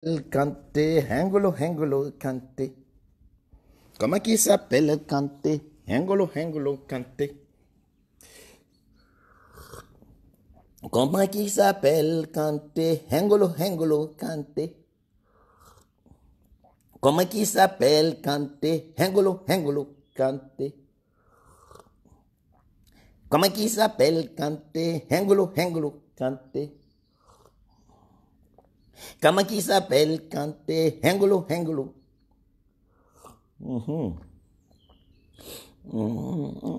el cante, hengolo, hengolo, cante. Como aquí se apela el cante, hengolo, hengolo, cante. Como aquí se apela el cante, hengolo, hengolo, cante. Como aquí se apela cante, hengolo, hengolo, cante. Como aquí se apela cante, hengolo, hengolo, cante. Comment qui s'appelle quand t'es hengolo, hengolo? Mhm. Mhm.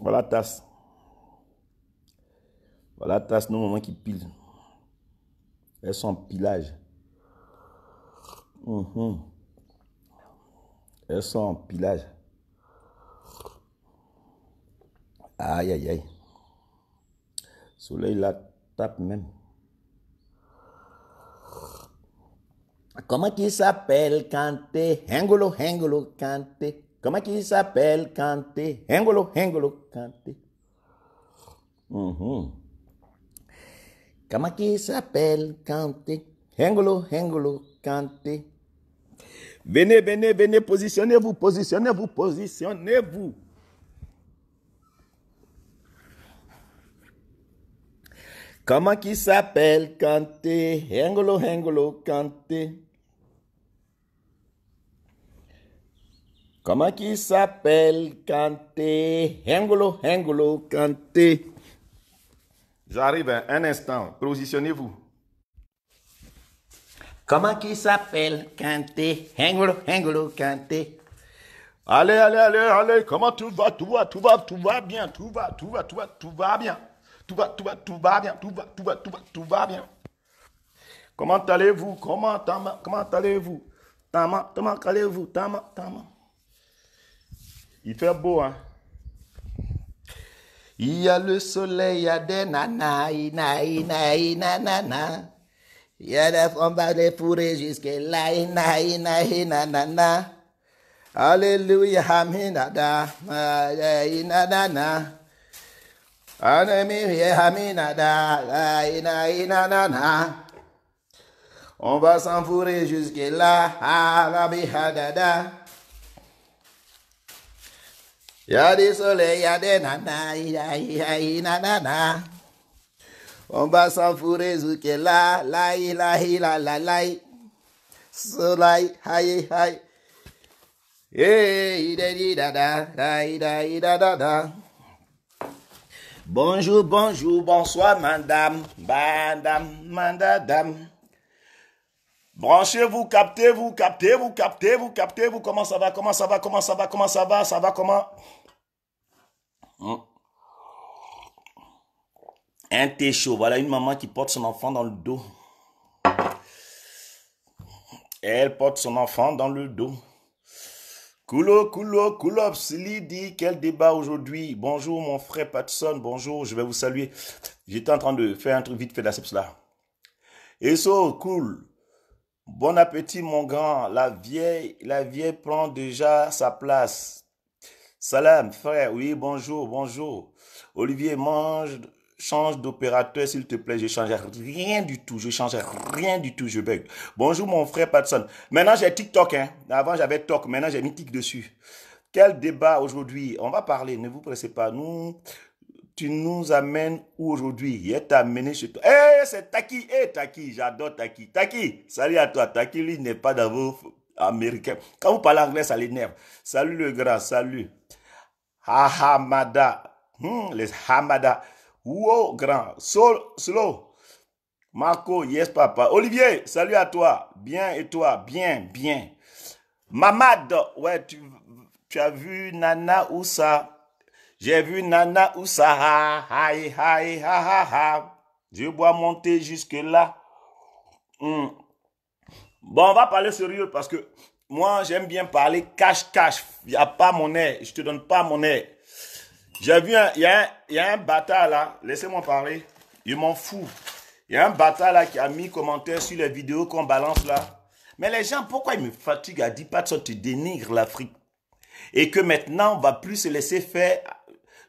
Voilà tasse. Voilà tasse, nos mamans qui pile. Elles sont en pilage. Mhm. Elles sont en pilage. Aïe, aïe, aïe. Soleil la tape même. Como é que s'appelle cante, rengulo, rengulo, cante. Como é que s'appelle cante, rengulo, rengulo, cante. Uhum. Como é que s'appelle cante, rengulo, rengulo, cante. Venez, venez, venez, positionnez-vous, positionnez-vous, positionnez-vous. Comment qui s'appelle Kanté? Hengolo, hengolo, Kanté. Comment qui s'appelle Kanté Hengolo, Hengolo, Kanté. J'arrive un instant. Positionnez-vous. Comment qui s'appelle Kanté Hengolo, Hengolo, Kanté. Allez, allez, allez, allez. Comment tout va, tout va, tout va, tout va bien, tout va, tout va, tout va, tout va bien. Tout va, tout va, tout va bien, tout va, tout va, tout va, tout va bien. Comment allez-vous Comment, comment allez-vous Tama, comment allez-vous Tama, tama. Il fait beau, hein? Il y a le soleil, il y a des nanas, y nana. Il y a des va des fourer jusqu'à là, ina, ina, ina, nana. Alléluia, On On va s'enfourrer jusqu'à là, ah, hadada. Il y a du soleil, il y a des nanas, il y a, y a, y a, nanana. On va s'enfourrer, zouké la là, il a, la, la, soleil, aïe, aïe. da, da, da, da, da, da. Bonjour, bonjour, bonsoir, madame, madame, madame. Branchez-vous, captez-vous, captez-vous, captez-vous, captez-vous. Comment ça va, comment ça va, comment ça va, comment ça va, ça va, comment? Hein? Un thé chaud. Voilà une maman qui porte son enfant dans le dos. Elle porte son enfant dans le dos. Coulo, coulo, c'est Lydie, quel débat aujourd'hui. Bonjour mon frère Patson, bonjour, je vais vous saluer. J'étais en train de faire un truc vite fait là, Et cool. Bon appétit mon grand, la vieille, la vieille prend déjà sa place. Salam, frère, oui, bonjour, bonjour. Olivier, mange, change d'opérateur, s'il te plaît. Je change rien du tout. Je change rien du tout. Je bug. Bonjour, mon frère Patson. Maintenant, j'ai TikTok, hein. Avant, j'avais Tok, Maintenant, j'ai mis dessus. Quel débat aujourd'hui On va parler. Ne vous pressez pas. Nous, tu nous amènes où aujourd'hui Il est amené chez toi. Eh, c'est Taki. Eh, Taki. J'adore Taki. Taki. Salut à toi. Taki, lui, n'est pas d'abord américain. Quand vous parlez anglais, ça l'énerve. Salut le grand. Salut. Ahamada. Hmm, les Hamada. Wow, grand. Solo slow. Marco, yes, papa. Olivier, salut à toi. Bien, et toi? Bien, bien. Mamad, ouais, tu, as vu Nana ou ça? J'ai vu Nana ça ha, hi, hi, ha, ha, ha. Je bois monter jusque-là. Hmm. Bon, on va parler sérieux parce que moi, j'aime bien parler cache-cache. Il n'y a pas mon air. Je te donne pas mon air. J'ai vu un, il y, a un, y a bâtard là. Laissez-moi parler. il m'en fout. Il y a un bâtard là qui a mis commentaire sur les vidéos qu'on balance là. Mais les gens, pourquoi ils me fatiguent à dire pas de ça, tu dénigres l'Afrique. Et que maintenant, on va plus se laisser faire.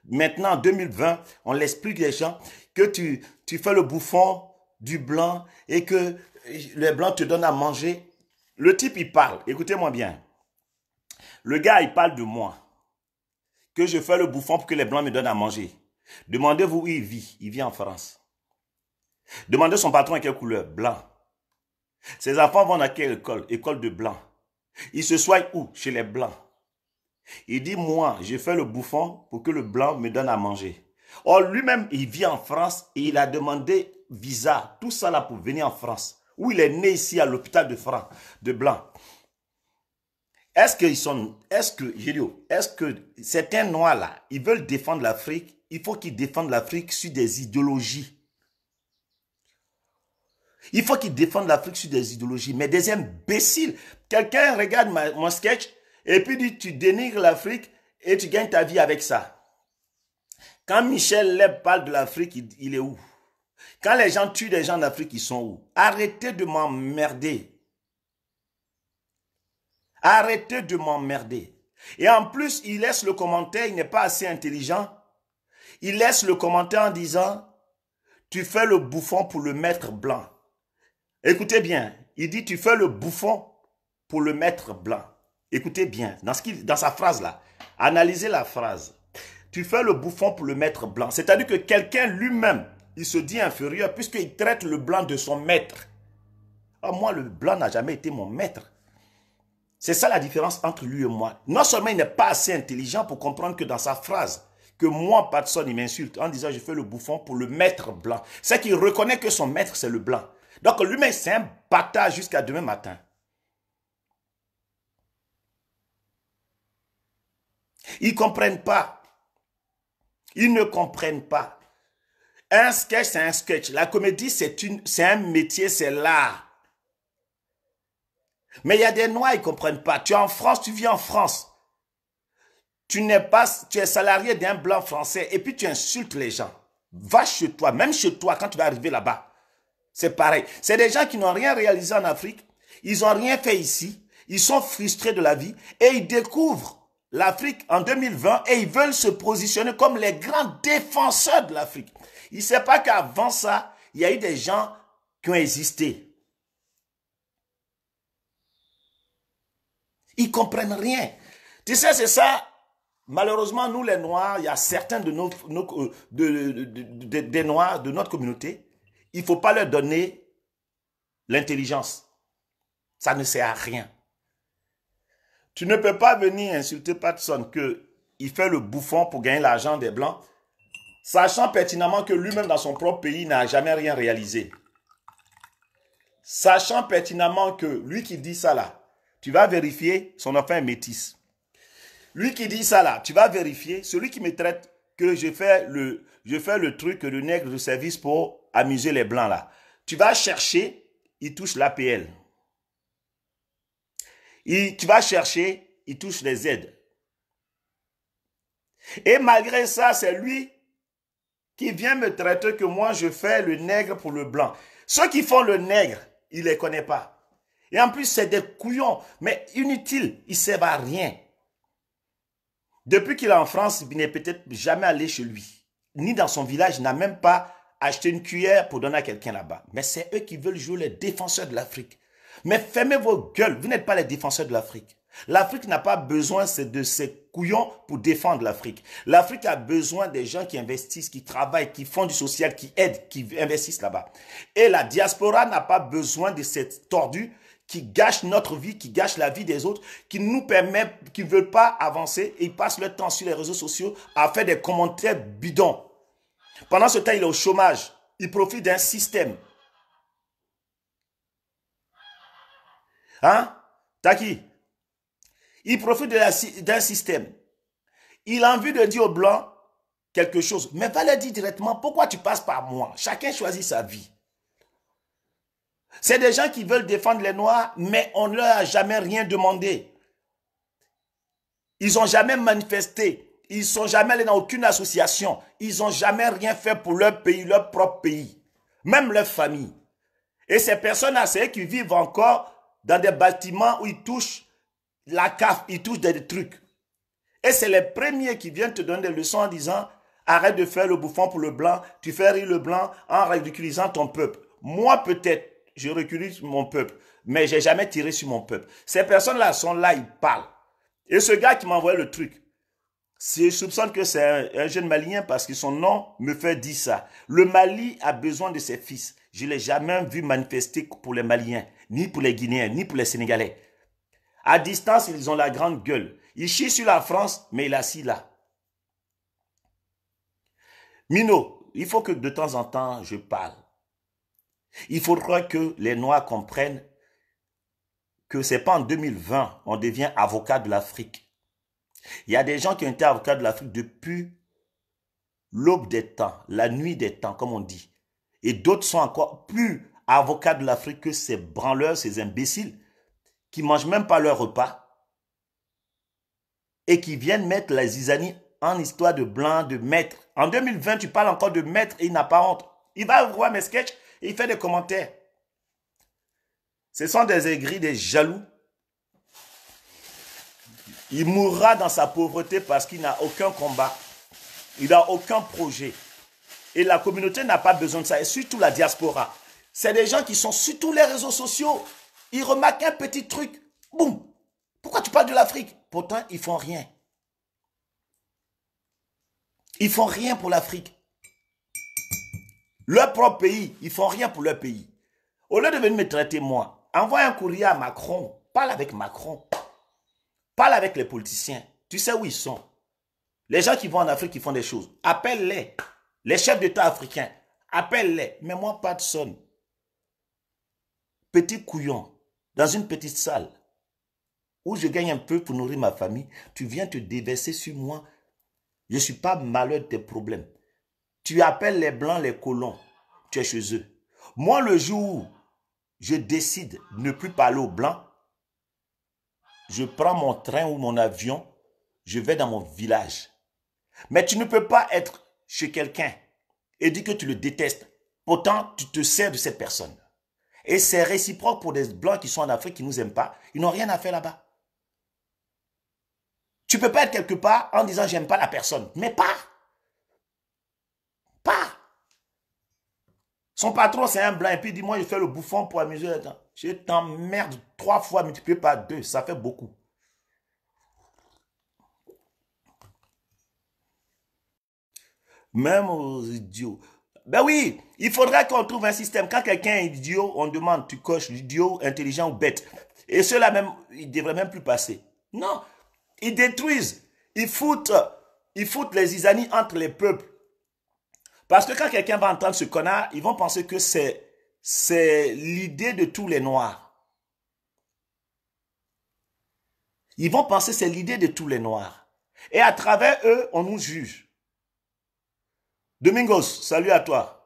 Maintenant, en 2020, on laisse plus les gens que tu, tu fais le bouffon du blanc et que les blancs te donnent à manger. Le type, il parle. Écoutez-moi bien. Le gars, il parle de moi. Que je fais le bouffon pour que les Blancs me donnent à manger. Demandez-vous où il vit. Il vit en France. Demandez son patron à quelle couleur. Blanc. Ses enfants vont à quelle école École de blanc. Il se soigne où Chez les blancs. Il dit, moi, je fais le bouffon pour que le blanc me donne à manger. Or, lui-même, il vit en France et il a demandé visa, tout ça là pour venir en France où il est né ici à l'hôpital de Franc, de Blanc. Est-ce ils sont, est-ce que, oh, est-ce que certains noirs là, ils veulent défendre l'Afrique, il faut qu'ils défendent l'Afrique sur des idéologies. Il faut qu'ils défendent l'Afrique sur des idéologies, mais des imbéciles. Quelqu'un regarde mon sketch et puis dit tu dénigres l'Afrique et tu gagnes ta vie avec ça. Quand Michel Leb parle de l'Afrique, il est où quand les gens tuent des gens d'Afrique, ils sont où Arrêtez de m'emmerder. Arrêtez de m'emmerder. Et en plus, il laisse le commentaire, il n'est pas assez intelligent. Il laisse le commentaire en disant, tu fais le bouffon pour le maître blanc. Écoutez bien, il dit, tu fais le bouffon pour le maître blanc. Écoutez bien, dans, dans sa phrase là, analysez la phrase. Tu fais le bouffon pour le maître blanc. C'est-à-dire que quelqu'un lui-même il se dit inférieur puisqu'il traite le blanc de son maître. Ah, moi, le blanc n'a jamais été mon maître. C'est ça la différence entre lui et moi. Non seulement il n'est pas assez intelligent pour comprendre que dans sa phrase, que moi, personne il m'insulte en disant je fais le bouffon pour le maître blanc. C'est qu'il reconnaît que son maître, c'est le blanc. Donc lui-même, c'est un bâtard jusqu'à demain matin. Ils ne comprennent pas. Ils ne comprennent pas. Un sketch, c'est un sketch. La comédie, c'est un métier, c'est l'art. Mais il y a des Noirs, ils comprennent pas. Tu es en France, tu vis en France. Tu n'es pas, tu es salarié d'un blanc français et puis tu insultes les gens. Va chez toi, même chez toi, quand tu vas arriver là-bas. C'est pareil. C'est des gens qui n'ont rien réalisé en Afrique. Ils n'ont rien fait ici. Ils sont frustrés de la vie et ils découvrent l'Afrique en 2020 et ils veulent se positionner comme les grands défenseurs de l'Afrique. Il ne sait pas qu'avant ça, il y a eu des gens qui ont existé. Ils ne comprennent rien. Tu sais, c'est ça. Malheureusement, nous les Noirs, il y a certains de nos, euh, des Noirs de notre communauté, il ne faut pas leur donner l'intelligence. Ça ne sert à rien. Tu ne peux pas venir insulter Patson que il fait le bouffon pour gagner l'argent des Blancs sachant pertinemment que lui-même dans son propre pays n'a jamais rien réalisé. Sachant pertinemment que lui qui dit ça là, tu vas vérifier, son enfant est métisse. Lui qui dit ça là, tu vas vérifier, celui qui me traite que je fais le, je fais le truc, le nègre de service pour amuser les blancs là. Tu vas chercher, il touche l'APL. Tu vas chercher, il touche les aides. Et malgré ça, c'est lui qui vient me traiter que moi, je fais le nègre pour le blanc. Ceux qui font le nègre, il les connaît pas. Et en plus, c'est des couillons, mais inutiles, ils ne servent à rien. Depuis qu'il est en France, il n'est peut-être jamais allé chez lui, ni dans son village, n'a même pas acheté une cuillère pour donner à quelqu'un là-bas. Mais c'est eux qui veulent jouer les défenseurs de l'Afrique. Mais fermez vos gueules, vous n'êtes pas les défenseurs de l'Afrique. L'Afrique n'a pas besoin de ces pour défendre l'Afrique. L'Afrique a besoin des gens qui investissent, qui travaillent, qui font du social, qui aident, qui investissent là-bas. Et la diaspora n'a pas besoin de cette tordue qui gâche notre vie, qui gâche la vie des autres, qui nous permet, qui ne veulent pas avancer et ils passent leur temps sur les réseaux sociaux à faire des commentaires bidons. Pendant ce temps, il est au chômage. Il profite d'un système. Hein? qui? Il profite d'un système. Il a envie de dire aux Blancs quelque chose. Mais va leur dire directement. Pourquoi tu passes par moi Chacun choisit sa vie. C'est des gens qui veulent défendre les Noirs, mais on ne leur a jamais rien demandé. Ils n'ont jamais manifesté. Ils ne sont jamais allés dans aucune association. Ils n'ont jamais rien fait pour leur pays, leur propre pays. Même leur famille. Et ces personnes-là, c'est qui vivent encore dans des bâtiments où ils touchent la CAF, ils touchent des trucs. Et c'est les premiers qui viennent te donner des leçons en disant arrête de faire le bouffon pour le blanc, tu fais rire le blanc en ridiculisant ton peuple. Moi, peut-être, je ridiculise mon peuple, mais j'ai jamais tiré sur mon peuple. Ces personnes-là sont là, ils parlent. Et ce gars qui m'a envoyé le truc, je soupçonne que c'est un, jeune Malien parce que son nom me fait dire ça. Le Mali a besoin de ses fils. Je l'ai jamais vu manifester pour les Maliens, ni pour les Guinéens, ni pour les Sénégalais. À distance, ils ont la grande gueule. Ils chient sur la France, mais il assis là. Mino, il faut que de temps en temps, je parle. Il faudra que les Noirs comprennent que c'est pas en 2020 on devient avocat de l'Afrique. Il y a des gens qui ont été avocats de l'Afrique depuis l'aube des temps, la nuit des temps, comme on dit. Et d'autres sont encore plus avocats de l'Afrique que ces branleurs, ces imbéciles qui mangent même pas leur repas et qui viennent mettre la zizanie en histoire de blanc, de maître. En 2020, tu parles encore de maître et il n'a pas honte. Il va voir mes sketchs et il fait des commentaires. Ce sont des aigris, des jaloux. Il mourra dans sa pauvreté parce qu'il n'a aucun combat. Il n'a aucun projet. Et la communauté n'a pas besoin de ça, et surtout la diaspora. C'est des gens qui sont sur tous les réseaux sociaux. Ils remarquent un petit truc, boum. Pourquoi tu parles de l'Afrique Pourtant, ils font rien. Ils font rien pour l'Afrique. Leur propre pays, ils font rien pour leur pays. Au lieu de venir me traiter moi, envoie un courrier à Macron. Parle avec Macron. Parle avec les politiciens. Tu sais où ils sont. Les gens qui vont en Afrique, qui font des choses. Appelle-les. Les chefs d'État africains. Appelle-les. Mais moi, personne. Petit couillon dans une petite salle où je gagne un peu pour nourrir ma famille, tu viens te déverser sur moi. Je ne suis pas malheur de tes problèmes. Tu appelles les blancs les colons. Tu es chez eux. Moi, le jour où je décide de ne plus parler aux blancs, je prends mon train ou mon avion, je vais dans mon village. Mais tu ne peux pas être chez quelqu'un et dire que tu le détestes. Pourtant, tu te sers de cette personne. Et c'est réciproque pour des blancs qui sont en Afrique qui ne nous aiment pas. Ils n'ont rien à faire là-bas. Tu peux pas être quelque part en disant j'aime pas la personne. Mais pas. Pas. Son patron, c'est un blanc. Et puis, il moi, je fais le bouffon pour amuser les Je t'emmerde trois fois multiplié par deux. Ça fait beaucoup. Même aux idiots. Ben oui, il faudrait qu'on trouve un système. Quand quelqu'un est idiot, on demande, tu coches idiot, intelligent ou bête. Et cela même, il ne devrait même plus passer. Non, ils détruisent, ils foutent, ils foutent les isanies entre les peuples. Parce que quand quelqu'un va entendre ce connard, ils vont penser que c'est c'est l'idée de tous les noirs. Ils vont penser c'est l'idée de tous les noirs. Et à travers eux, on nous juge. Domingos, salut à toi.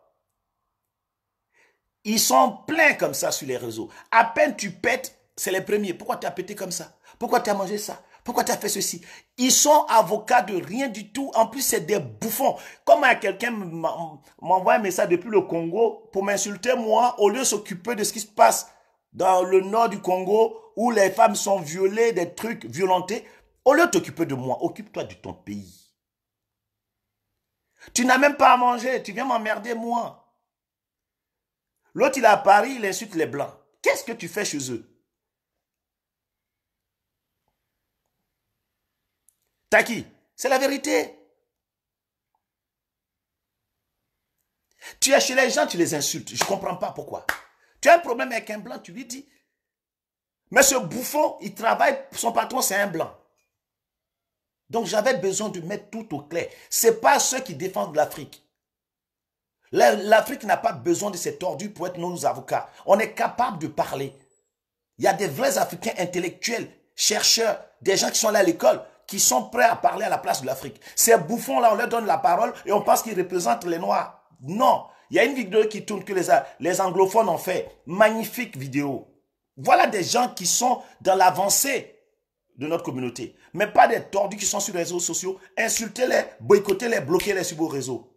Ils sont pleins comme ça sur les réseaux. À peine tu pètes, c'est les premiers. Pourquoi tu as pété comme ça Pourquoi tu as mangé ça Pourquoi tu as fait ceci Ils sont avocats de rien du tout. En plus, c'est des bouffons. Comment quelqu'un m'envoie un message depuis le Congo pour m'insulter, moi, au lieu de s'occuper de ce qui se passe dans le nord du Congo, où les femmes sont violées, des trucs violentés, au lieu de t'occuper de moi, occupe-toi de ton pays. Tu n'as même pas à manger, tu viens m'emmerder moi. L'autre, il est à Paris, il insulte les Blancs. Qu'est-ce que tu fais chez eux qui? c'est la vérité. Tu es chez les gens, tu les insultes. Je ne comprends pas pourquoi. Tu as un problème avec un blanc, tu lui dis, mais ce bouffon, il travaille, son patron, c'est un blanc. Donc j'avais besoin de mettre tout au clair. Ce n'est pas ceux qui défendent l'Afrique. L'Afrique n'a pas besoin de ces tordus pour être nos avocats. On est capable de parler. Il y a des vrais Africains intellectuels, chercheurs, des gens qui sont là à l'école, qui sont prêts à parler à la place de l'Afrique. Ces bouffons-là, on leur donne la parole et on pense qu'ils représentent les Noirs. Non, il y a une vidéo qui tourne que les, les anglophones ont fait. Magnifique vidéo. Voilà des gens qui sont dans l'avancée de notre communauté. Mais pas des tordus qui sont sur les réseaux sociaux. Insultez-les, boycottez-les, bloquez-les sur vos réseaux.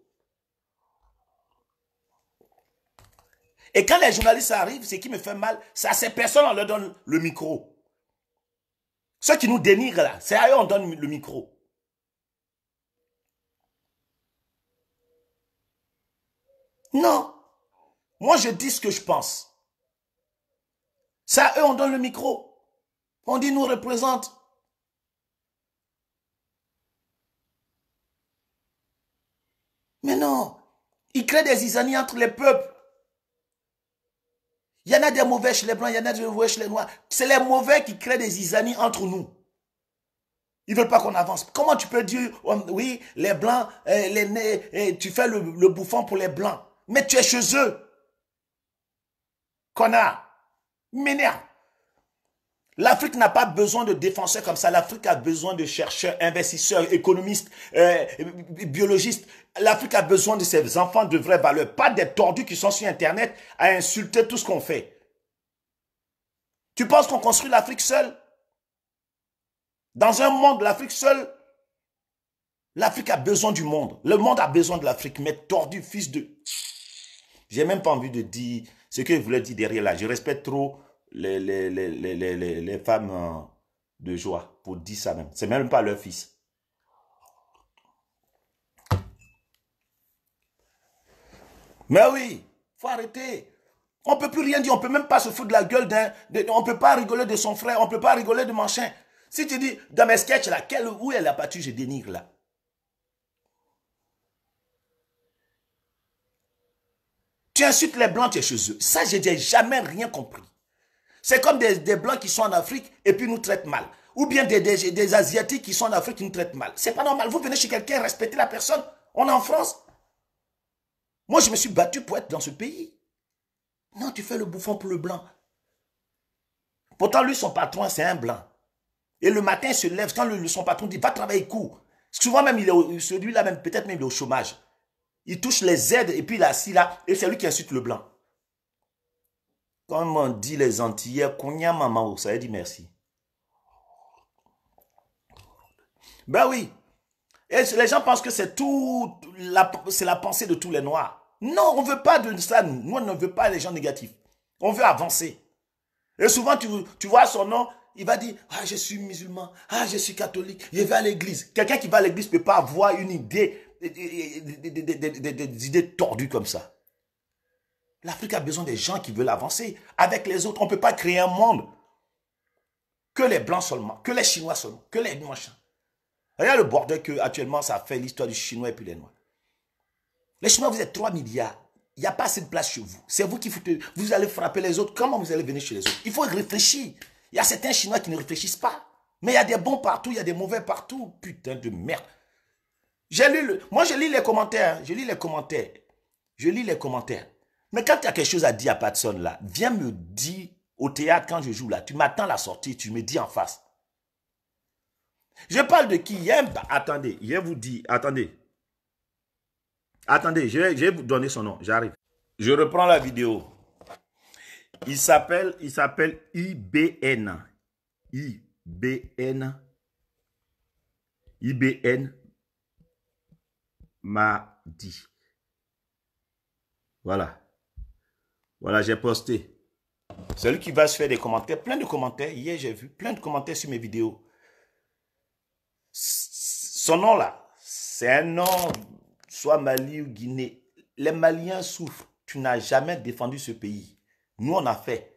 Et quand les journalistes arrivent, ce qui me fait mal, c'est à ces personnes, on leur donne le micro. Ceux qui nous dénigrent là, c'est à eux on donne le micro. Non. Moi, je dis ce que je pense. C'est à eux on donne le micro. On dit nous représente. Mais non, il crée des isanies entre les peuples. Il y en a des mauvais chez les blancs, il y en a des mauvais chez les noirs. C'est les mauvais qui créent des isanies entre nous. Ils ne veulent pas qu'on avance. Comment tu peux dire, oh, oui, les blancs, eh, les, eh, tu fais le, bouffon pour les blancs. Mais tu es chez eux. Connard. M'énerve. L'Afrique n'a pas besoin de défenseurs comme ça. L'Afrique a besoin de chercheurs, investisseurs, économistes, euh, biologistes. L'Afrique a besoin de ses enfants de vraie valeur, pas des tordus qui sont sur Internet à insulter tout ce qu'on fait. Tu penses qu'on construit l'Afrique seule Dans un monde, l'Afrique seule L'Afrique a besoin du monde. Le monde a besoin de l'Afrique, mais tordu, fils de... J'ai même pas envie de dire ce que je voulais dire derrière là. Je respecte trop les, les, femmes euh, de joie pour dire ça même. C'est même pas leur fils. Mais oui, faut arrêter. On peut plus rien dire, on peut même pas se foutre de la gueule d'un, on peut pas rigoler de son frère, on peut pas rigoler de chien Si tu dis dans mes sketchs là, où est la battu je dénigre là Tu insultes les blancs, tu chez eux. Ça, je n'ai jamais rien compris. C'est comme des, Blancs qui sont en Afrique et puis nous traitent mal. Ou bien des, Asiatiques qui sont en Afrique qui nous traitent mal. C'est pas normal. Vous venez chez quelqu'un, respectez la personne. On est en France. Moi, je me suis battu pour être dans ce pays. Non, tu fais le bouffon pour le blanc. Pourtant, lui, son patron, c'est un blanc. Et le matin, il se lève quand le, son patron dit, va travailler court. Souvent même, celui-là, même, peut-être même, il est au chômage. Il touche les aides et puis il est assis là et c'est lui qui insulte le blanc. Comme on dit les Antillais, cogna Maman, ça veut dire merci. Ben oui. Et les gens pensent que c'est tout, c'est la pensée de tous les Noirs. Non, on ne veut pas de ça. Nous, on ne veut pas les gens négatifs. On veut avancer. Et souvent, tu, vois son nom, il va dire, ah, je suis musulman, ah, je suis catholique, je vais à l'église. Quelqu'un qui va à l'église ne peut pas avoir une idée, des idées tordues comme ça. L'Afrique a besoin des gens qui veulent avancer. Avec les autres, on ne peut pas créer un monde. Que les Blancs seulement, que les Chinois seulement, que les noirs. Regarde le bordel que actuellement ça fait l'histoire du Chinois et puis les Noirs. Les Chinois, vous êtes 3 milliards. Il n'y a pas assez de place chez vous. C'est vous qui foutez. Vous allez frapper les autres. Comment vous allez venir chez les autres Il faut réfléchir. Il y a certains Chinois qui ne réfléchissent pas. Mais il y a des bons partout, il y a des mauvais partout. Putain de merde. le... Moi, hein. je lis les commentaires. Je lis les commentaires. Je lis les commentaires. Mais quand tu as quelque chose à dire à Patson là, viens me dire au théâtre quand je joue là, tu m'attends la sortie, tu me dis en face. Je parle de qui attendez, je vous dis, attendez. Attendez, je vais, vous donner son nom, j'arrive. Je reprends la vidéo. Il s'appelle, il s'appelle IBN. IBN. IBN m'a dit. Voilà. Voilà, j'ai posté. Celui qui va se faire des commentaires, plein de commentaires. Hier, j'ai vu plein de commentaires sur mes vidéos. Son nom là, c'est un nom, soit Mali ou Guinée. Les Maliens souffrent. Tu n'as jamais défendu ce pays. Nous, on a fait.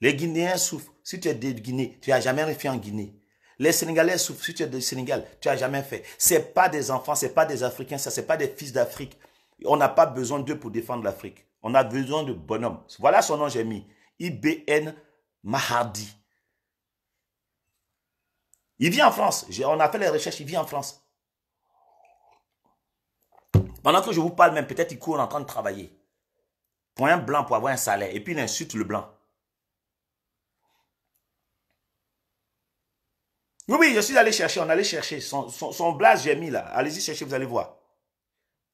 Les Guinéens souffrent. Si tu es de Guinée, tu n'as jamais rien fait en Guinée. Les Sénégalais souffrent. Si tu es de Sénégal, tu n'as jamais fait. Ce pas des enfants, ce pas des Africains, ça, n'est pas des fils d'Afrique. On n'a pas besoin d'eux pour défendre l'Afrique. On a besoin de bonhomme. Voilà son nom, j'ai mis. IBN Mahadi. Il vit en France. On a fait les recherches, il vit en France. Pendant que je vous parle même, peut-être il court en train de travailler. Pour un blanc, pour avoir un salaire. Et puis il insulte le blanc. Oui, oui, je suis allé chercher, on allait chercher. Son, son, blase, j'ai mis là. Allez-y chercher, vous allez voir.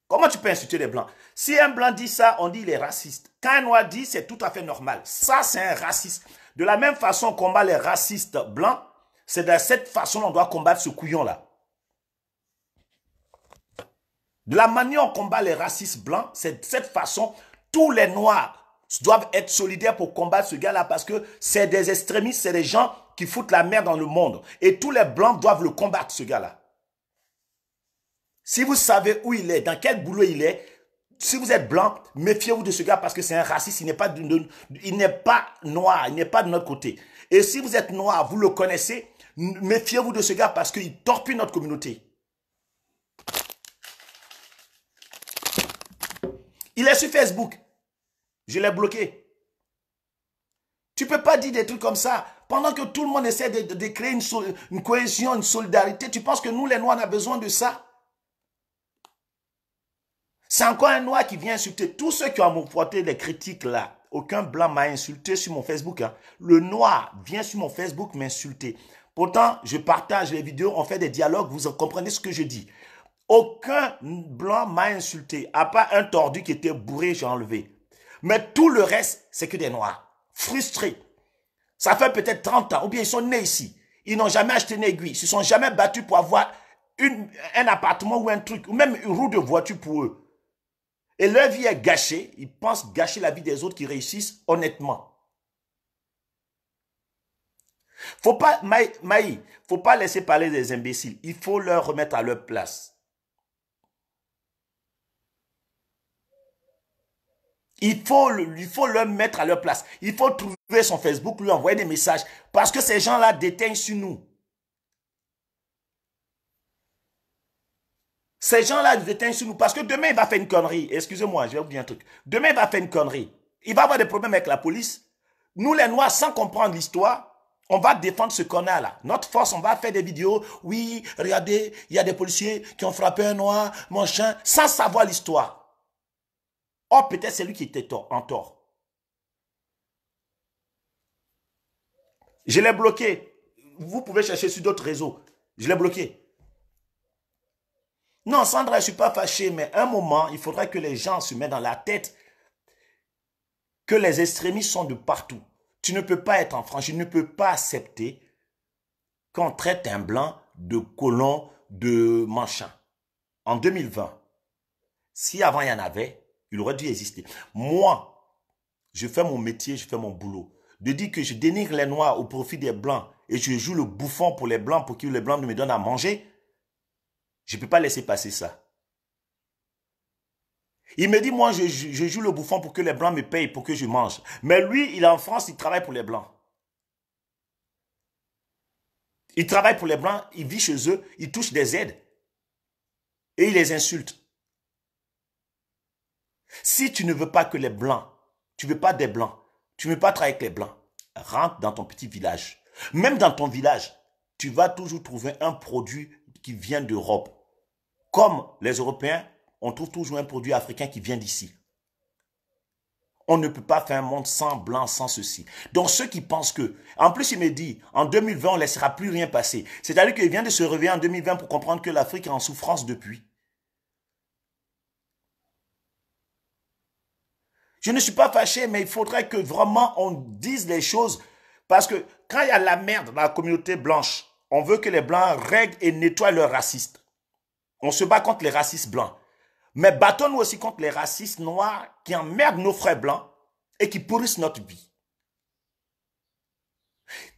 Comment tu peux insulter les blancs Si un blanc dit ça, on dit il est raciste. Quand un noir dit, c'est tout à fait normal. Ça, c'est un raciste. De la même façon qu'on combat les racistes blancs, c'est de cette façon qu'on doit combattre ce couillon-là. De la manière dont on combat les racistes blancs, c'est de cette façon, tous les noirs doivent être solidaires pour combattre ce gars-là parce que c'est des extrémistes, c'est des gens qui foutent la merde dans le monde. Et tous les blancs doivent le combattre, ce gars-là. Si vous savez où il est, dans quel boulot il est, si vous êtes blanc, méfiez-vous de ce gars parce que c'est un raciste, il n'est pas, pas noir, il n'est pas de notre côté. Et si vous êtes noir, vous le connaissez, méfiez-vous de ce gars parce qu'il torpille notre communauté. Il est sur Facebook. Je l'ai bloqué. Tu ne peux pas dire des trucs comme ça. Pendant que tout le monde essaie de, créer une, une cohésion, une solidarité, tu penses que nous, les Noirs, on a besoin de ça c'est encore un noir qui vient insulter. Tous ceux qui ont porté les critiques là, aucun blanc m'a insulté sur mon Facebook. Hein. Le noir vient sur mon Facebook m'insulter. Pourtant, je partage les vidéos, on fait des dialogues, vous comprenez ce que je dis. Aucun blanc m'a insulté, à part un tordu qui était bourré, j'ai enlevé. Mais tout le reste, c'est que des noirs. Frustrés. Ça fait peut-être 30 ans, ou bien ils sont nés ici. Ils n'ont jamais acheté une aiguille. Ils se sont jamais battus pour avoir un appartement ou un truc, ou même une roue de voiture pour eux. Et leur vie est gâchée. Ils pensent gâcher la vie des autres qui réussissent honnêtement. Faut pas, Maï, faut pas laisser parler des imbéciles. Il faut leur remettre à leur place. Il faut, il faut leur mettre à leur place. Il faut trouver son Facebook, lui envoyer des messages. Parce que ces gens-là déteignent sur nous. Ces gens-là nous éteignent sur nous parce que demain, il va faire une connerie. Excusez-moi, je vais vous dire un truc. Demain, il va faire une connerie. Il va avoir des problèmes avec la police. Nous, les Noirs, sans comprendre l'histoire, on va défendre ce connard-là. Notre force, on va faire des vidéos. Oui, regardez, il y a des policiers qui ont frappé un Noir, mon chien, sans savoir l'histoire. Or, oh, peut-être c'est lui qui était en tort. Je l'ai bloqué. Vous pouvez chercher sur d'autres réseaux. Je l'ai bloqué. Non, Sandra, je ne suis pas fâché, mais un moment, il faudra que les gens se mettent dans la tête que les extrémistes sont de partout. Tu ne peux pas être en France, tu ne peux pas accepter qu'on traite un blanc de colon, de machin. En 2020, si avant il y en avait, il aurait dû exister. Moi, je fais mon métier, je fais mon boulot. De dire que je dénigre les noirs au profit des blancs et je joue le bouffon pour les blancs pour que les blancs ne me donnent à manger, je ne peux pas laisser passer ça. Il me dit, moi, je, joue le bouffon pour que les Blancs me payent, pour que je mange. Mais lui, il est en France, il travaille pour les Blancs. Il travaille pour les Blancs, il vit chez eux, il touche des aides. Et il les insulte. Si tu ne veux pas que les Blancs, tu ne veux pas des Blancs, tu ne veux pas travailler avec les Blancs, rentre dans ton petit village. Même dans ton village, tu vas toujours trouver un produit qui vient d'Europe. Comme les Européens, on trouve toujours un produit africain qui vient d'ici. On ne peut pas faire un monde sans blanc, sans ceci. Donc ceux qui pensent que, en plus il me dit, en 2020 on ne laissera plus rien passer. C'est-à-dire qu'il vient de se réveiller en 2020 pour comprendre que l'Afrique est en souffrance depuis. Je ne suis pas fâché, mais il faudrait que vraiment on dise les choses. Parce que quand il y a la merde dans la communauté blanche, on veut que les blancs règlent et nettoient leurs racistes. On se bat contre les racistes blancs. Mais battons-nous aussi contre les racistes noirs qui emmerdent nos frères blancs et qui pourrissent notre vie.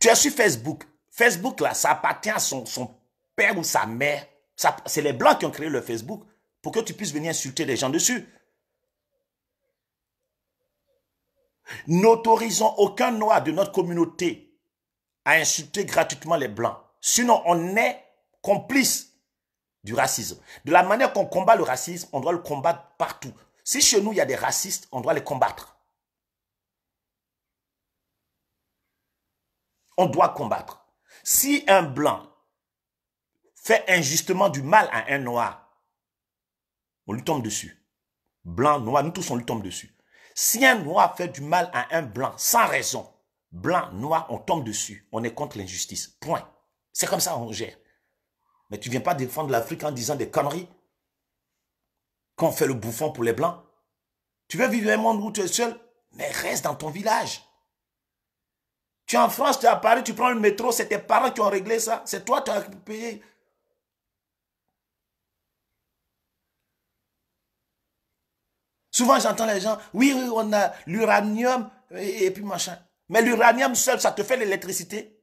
Tu es sur Facebook. Facebook, là, ça appartient à son, son père ou sa mère. C'est les blancs qui ont créé le Facebook pour que tu puisses venir insulter les gens dessus. N'autorisons aucun noir de notre communauté à insulter gratuitement les blancs. Sinon, on est complice du racisme. De la manière qu'on combat le racisme, on doit le combattre partout. Si chez nous, il y a des racistes, on doit les combattre. On doit combattre. Si un blanc fait injustement du mal à un noir, on lui tombe dessus. Blanc, noir, nous tous, on lui tombe dessus. Si un noir fait du mal à un blanc sans raison, blanc, noir, on tombe dessus. On est contre l'injustice. Point. C'est comme ça qu'on gère. Mais tu viens pas défendre l'Afrique en disant des conneries. Qu'on fait le bouffon pour les Blancs. Tu veux vivre un monde où tu es seul, mais reste dans ton village. Tu es en France, tu es à Paris, tu prends le métro, c'est tes parents qui ont réglé ça. C'est toi qui as payé. Souvent, j'entends les gens, oui, on a l'uranium et puis machin. Mais l'uranium seul, ça te fait l'électricité.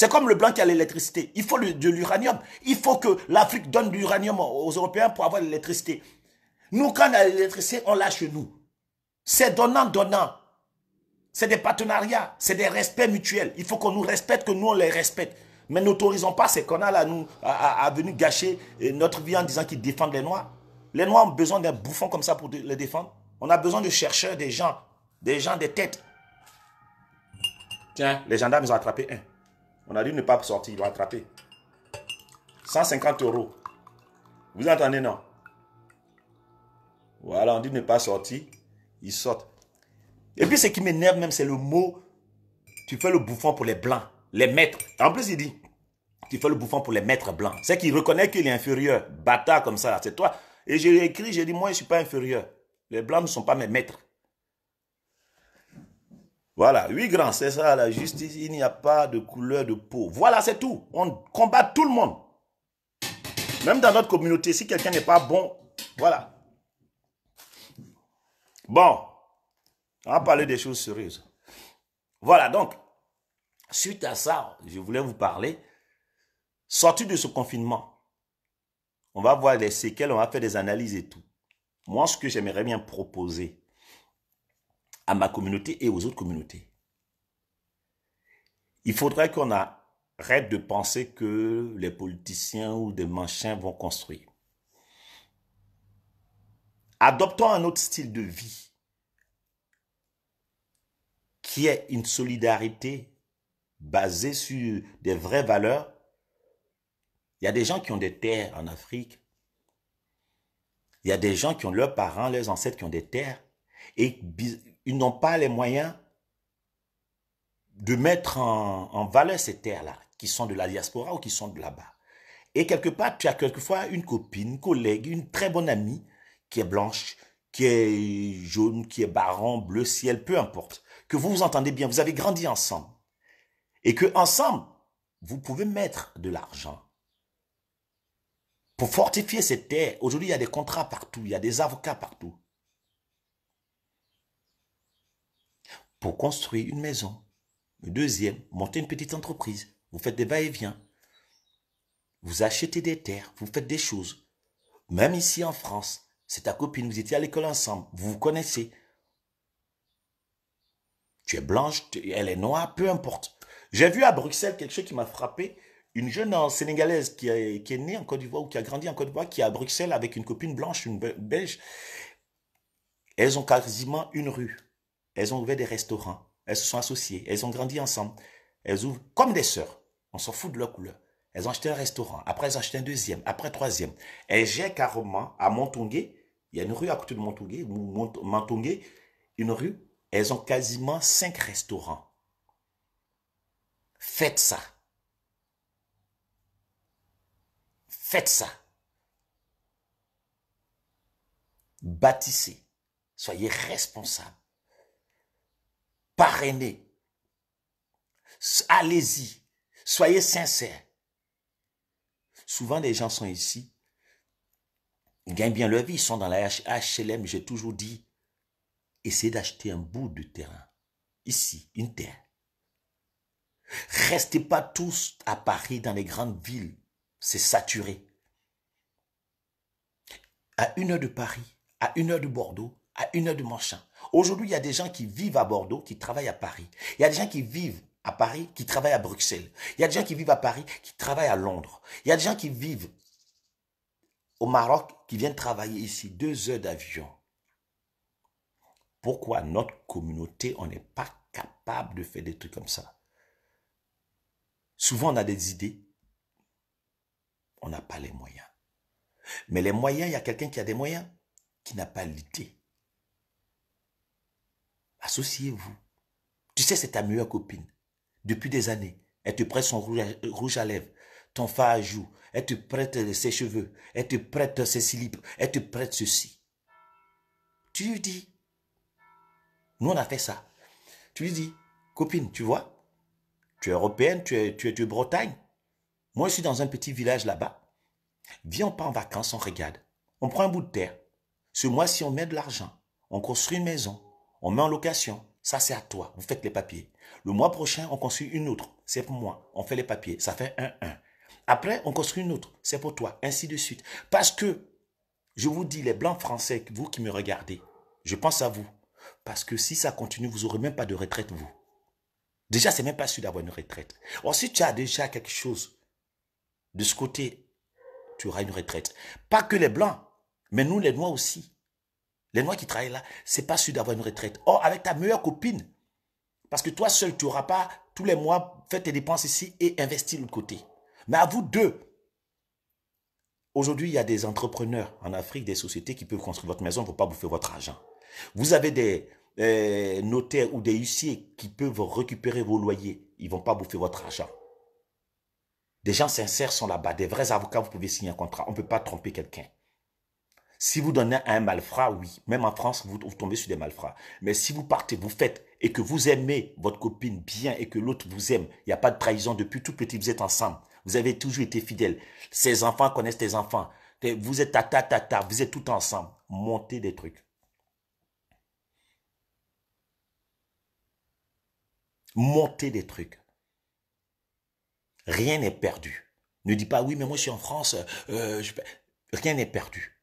C'est comme le blanc qui a l'électricité. Il faut de l'uranium. Il faut que l'Afrique donne de l'uranium aux Européens pour avoir l'électricité. Nous, quand on a l'électricité, on lâche chez nous. C'est donnant-donnant. C'est des partenariats, c'est des respects mutuels. Il faut qu'on nous respecte, que nous, on les respecte. Mais n'autorisons pas ces connards à, à, à, venir gâcher euh, notre vie en disant qu'ils défendent les Noirs. Les Noirs ont besoin d'un bouffon comme ça pour les défendre. On a besoin de chercheurs, des gens, des gens, des têtes. Tiens, les gendarmes ils ont attrapé un. On a dit ne pas sortir, il va attraper. 150 euros. Vous entendez, non Voilà, on dit ne pas sortir, Il sort. Et puis ce qui m'énerve même, c'est le mot, tu fais le bouffon pour les blancs, les maîtres. En plus, il dit, tu fais le bouffon pour les maîtres blancs. C'est qu'il reconnaît qu'il est inférieur, bâtard comme ça, c'est toi. Et j'ai écrit, j'ai dit, moi, je ne suis pas inférieur. Les blancs ne sont pas mes maîtres. Voilà, huit grands, c'est ça la justice. Il n'y a pas de couleur de peau. Voilà, c'est tout. On combat tout le monde. Même dans notre communauté, si quelqu'un n'est pas bon, voilà. Bon, on va parler des choses sérieuses. Voilà, donc, suite à ça, je voulais vous parler. Sorti de ce confinement, on va voir les séquelles, on va faire des analyses et tout. Moi, ce que j'aimerais bien proposer, à ma communauté et aux autres communautés. Il faudrait qu'on arrête de penser que les politiciens ou des machins vont construire. Adoptons un autre style de vie qui est une solidarité basée sur des vraies valeurs. Il y a des gens qui ont des terres en Afrique. Il y a des gens qui ont leurs parents, leurs ancêtres qui ont des terres. Et ils n'ont pas les moyens de mettre en, valeur ces terres-là, qui sont de la diaspora ou qui sont de là-bas. Et quelque part, tu as quelquefois une copine, une collègue, une très bonne amie qui est blanche, qui est jaune, qui est baron, bleu ciel, peu importe, que vous vous entendez bien, vous avez grandi ensemble. Et que ensemble, vous pouvez mettre de l'argent pour fortifier ces terres. Aujourd'hui, il y a des contrats partout, il y a des avocats partout. pour construire une maison. Le deuxième, monter une petite entreprise. Vous faites des va-et-vient. Vous achetez des terres, vous faites des choses. Même ici en France, c'est ta copine, vous étiez à l'école ensemble, vous vous connaissez. Tu es blanche, elle est noire, peu importe. J'ai vu à Bruxelles quelque chose qui m'a frappé. Une jeune sénégalaise qui qui est née en Côte d'Ivoire ou qui a grandi en Côte d'Ivoire, qui est à Bruxelles avec une copine blanche, une belge. Elles ont quasiment une rue. Elles ont ouvert des restaurants. Elles se sont associées. Elles ont grandi ensemble. Elles ouvrent comme des sœurs. On s'en fout de leur couleur. Elles ont acheté un restaurant. Après, elles ont acheté un deuxième. Après, un troisième. Elles gèrent carrément à Montongué. Il y a une rue à côté de Montongué. Montongué, une rue. Elles ont quasiment cinq restaurants. Faites ça. Faites ça. Bâtissez. Soyez responsables. Parrainer. Allez-y. Soyez sincères. Souvent, les gens sont ici. Ils gagnent bien leur vie. Ils sont dans la HLM. J'ai toujours dit, essayez d'acheter un bout de terrain. Ici, une terre. Restez pas tous à Paris, dans les grandes villes. C'est saturé. À une heure de Paris, à une heure de Bordeaux, à une heure de marchand. Aujourd'hui, il y a des gens qui vivent à Bordeaux, qui travaillent à Paris. Il y a des gens qui vivent à Paris, qui travaillent à Bruxelles. Il y a des gens qui vivent à Paris, qui travaillent à Londres. Il y a des gens qui vivent au Maroc, qui viennent travailler ici, deux heures d'avion. Pourquoi notre communauté, on n'est pas capable de faire des trucs comme ça Souvent, on a des idées, on n'a pas les moyens. Mais les moyens, il y a quelqu'un qui a des moyens, qui n'a pas l'idée. Associez-vous. Tu sais, c'est ta meilleure copine. Depuis des années, elle te prête son rouge à, lèvres, ton fard à joues, elle te prête ses cheveux, elle te prête ses cilibres, elle te prête ceci. Tu lui dis, nous on a fait ça. Tu lui dis, copine, tu vois, tu es européenne, tu es, tu es de Bretagne. Moi, je suis dans un petit village là-bas. Viens, on part en vacances, on regarde. On prend un bout de terre. Ce mois-ci, on met de l'argent. On construit une maison. On met en location. Ça, c'est à toi. Vous faites les papiers. Le mois prochain, on construit une autre. C'est pour moi. On fait les papiers. Ça fait un, un. Après, on construit une autre. C'est pour toi. Ainsi de suite. Parce que, je vous dis, les blancs français, vous qui me regardez, je pense à vous. Parce que si ça continue, vous n'aurez même pas de retraite, vous. Déjà, c'est même pas sûr d'avoir une retraite. Or, si tu as déjà quelque chose de ce côté, tu auras une retraite. Pas que les blancs, mais nous, les noirs aussi. Les Noirs qui travaillent là, c'est pas sûr d'avoir une retraite. Or, avec ta meilleure copine, parce que toi seul, tu n'auras pas tous les mois fait tes dépenses ici et investi de l'autre côté. Mais à vous deux, aujourd'hui, il y a des entrepreneurs en Afrique, des sociétés qui peuvent construire votre maison vont pas bouffer votre argent. Vous avez des euh, notaires ou des huissiers qui peuvent récupérer vos loyers. Ils vont pas bouffer votre argent. Des gens sincères sont là-bas, des vrais avocats, vous pouvez signer un contrat. On ne peut pas tromper quelqu'un. Si vous donnez à un malfrat, oui. Même en France, vous, tombez sur des malfrats. Mais si vous partez, vous faites et que vous aimez votre copine bien et que l'autre vous aime, il n'y a pas de trahison depuis tout petit, vous êtes ensemble. Vous avez toujours été fidèles. Ces enfants connaissent tes enfants. Vous êtes tata, tata, vous êtes tout ensemble. Montez des trucs. Montez des trucs. Rien n'est perdu. Ne dis pas, oui, mais moi je suis en France. Euh, rien n'est perdu.